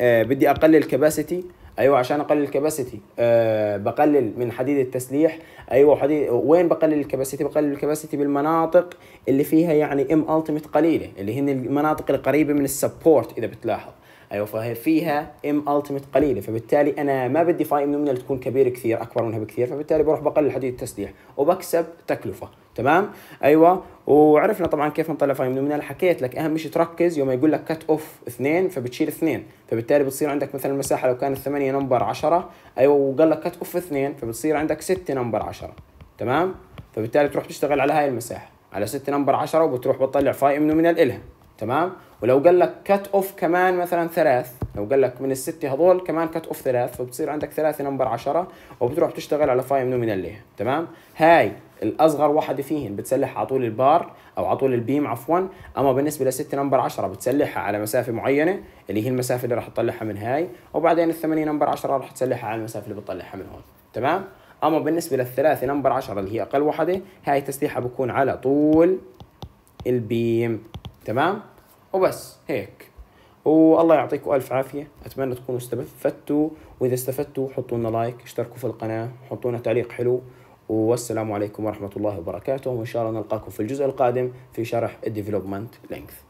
آه، بدي اقلل كباسيتي ايوه عشان اقلل الكباسيتي أه بقلل من حديد التسليح ايوه حديد وين بقلل الكباسيتي بقلل الكباسيتي بالمناطق اللي فيها يعني ام التيميت قليله اللي هن المناطق القريبه من السبورت اذا بتلاحظ ايوه فهي فيها ام التيمت قليله فبالتالي انا ما بدي فاي ام نومينال تكون كبيره كثير اكبر منها بكثير فبالتالي بروح بقلل حديد التسليح وبكسب تكلفه تمام ايوه وعرفنا طبعا كيف نطلع فاي نومينال حكيت لك اهم شيء تركز يوم يقول لك كت اوف اثنين فبتشيل اثنين فبالتالي بتصير عندك مثلا المساحه لو كانت 8 نمبر 10 ايوه وقال لك كت اوف اثنين فبتصير عندك 6 نمبر 10 تمام فبالتالي تروح تشتغل على هاي المساحه على 6 نمبر 10 وبتروح بتطلع فاي نومينال الها تمام ولو قال لك كت اوف كمان مثلا ثلاث لو قال لك من الستة هذول كمان كت اوف ثلاث فبتصير عندك ثلاثة نمبر عشرة وبتروح تشتغل على فايم نومينال ليها تمام هاي الاصغر واحدة فيهن بتسلح على طول البار او على طول البيم عفوا اما بالنسبة للستة نمبر عشرة بتسلحها على مسافة معينة اللي هي المسافة اللي راح تطلعها من هاي وبعدين الثمانية نمبر عشرة راح تسلحها على المسافة اللي بتطلعها من هون تمام اما بالنسبة للثلاثة نمبر عشرة اللي هي اقل واحدة هاي تسليحها بكون على طول البيم تمام وبس هيك والله يعطيكم الف عافيه اتمنى تكونوا استفدتوا واذا استفدتوا حطوا لنا لايك اشتركوا في القناه حطوا لنا تعليق حلو والسلام عليكم ورحمه الله وبركاته وان شاء الله نلقاكم في الجزء القادم في شرح الديفلوبمنت لينكث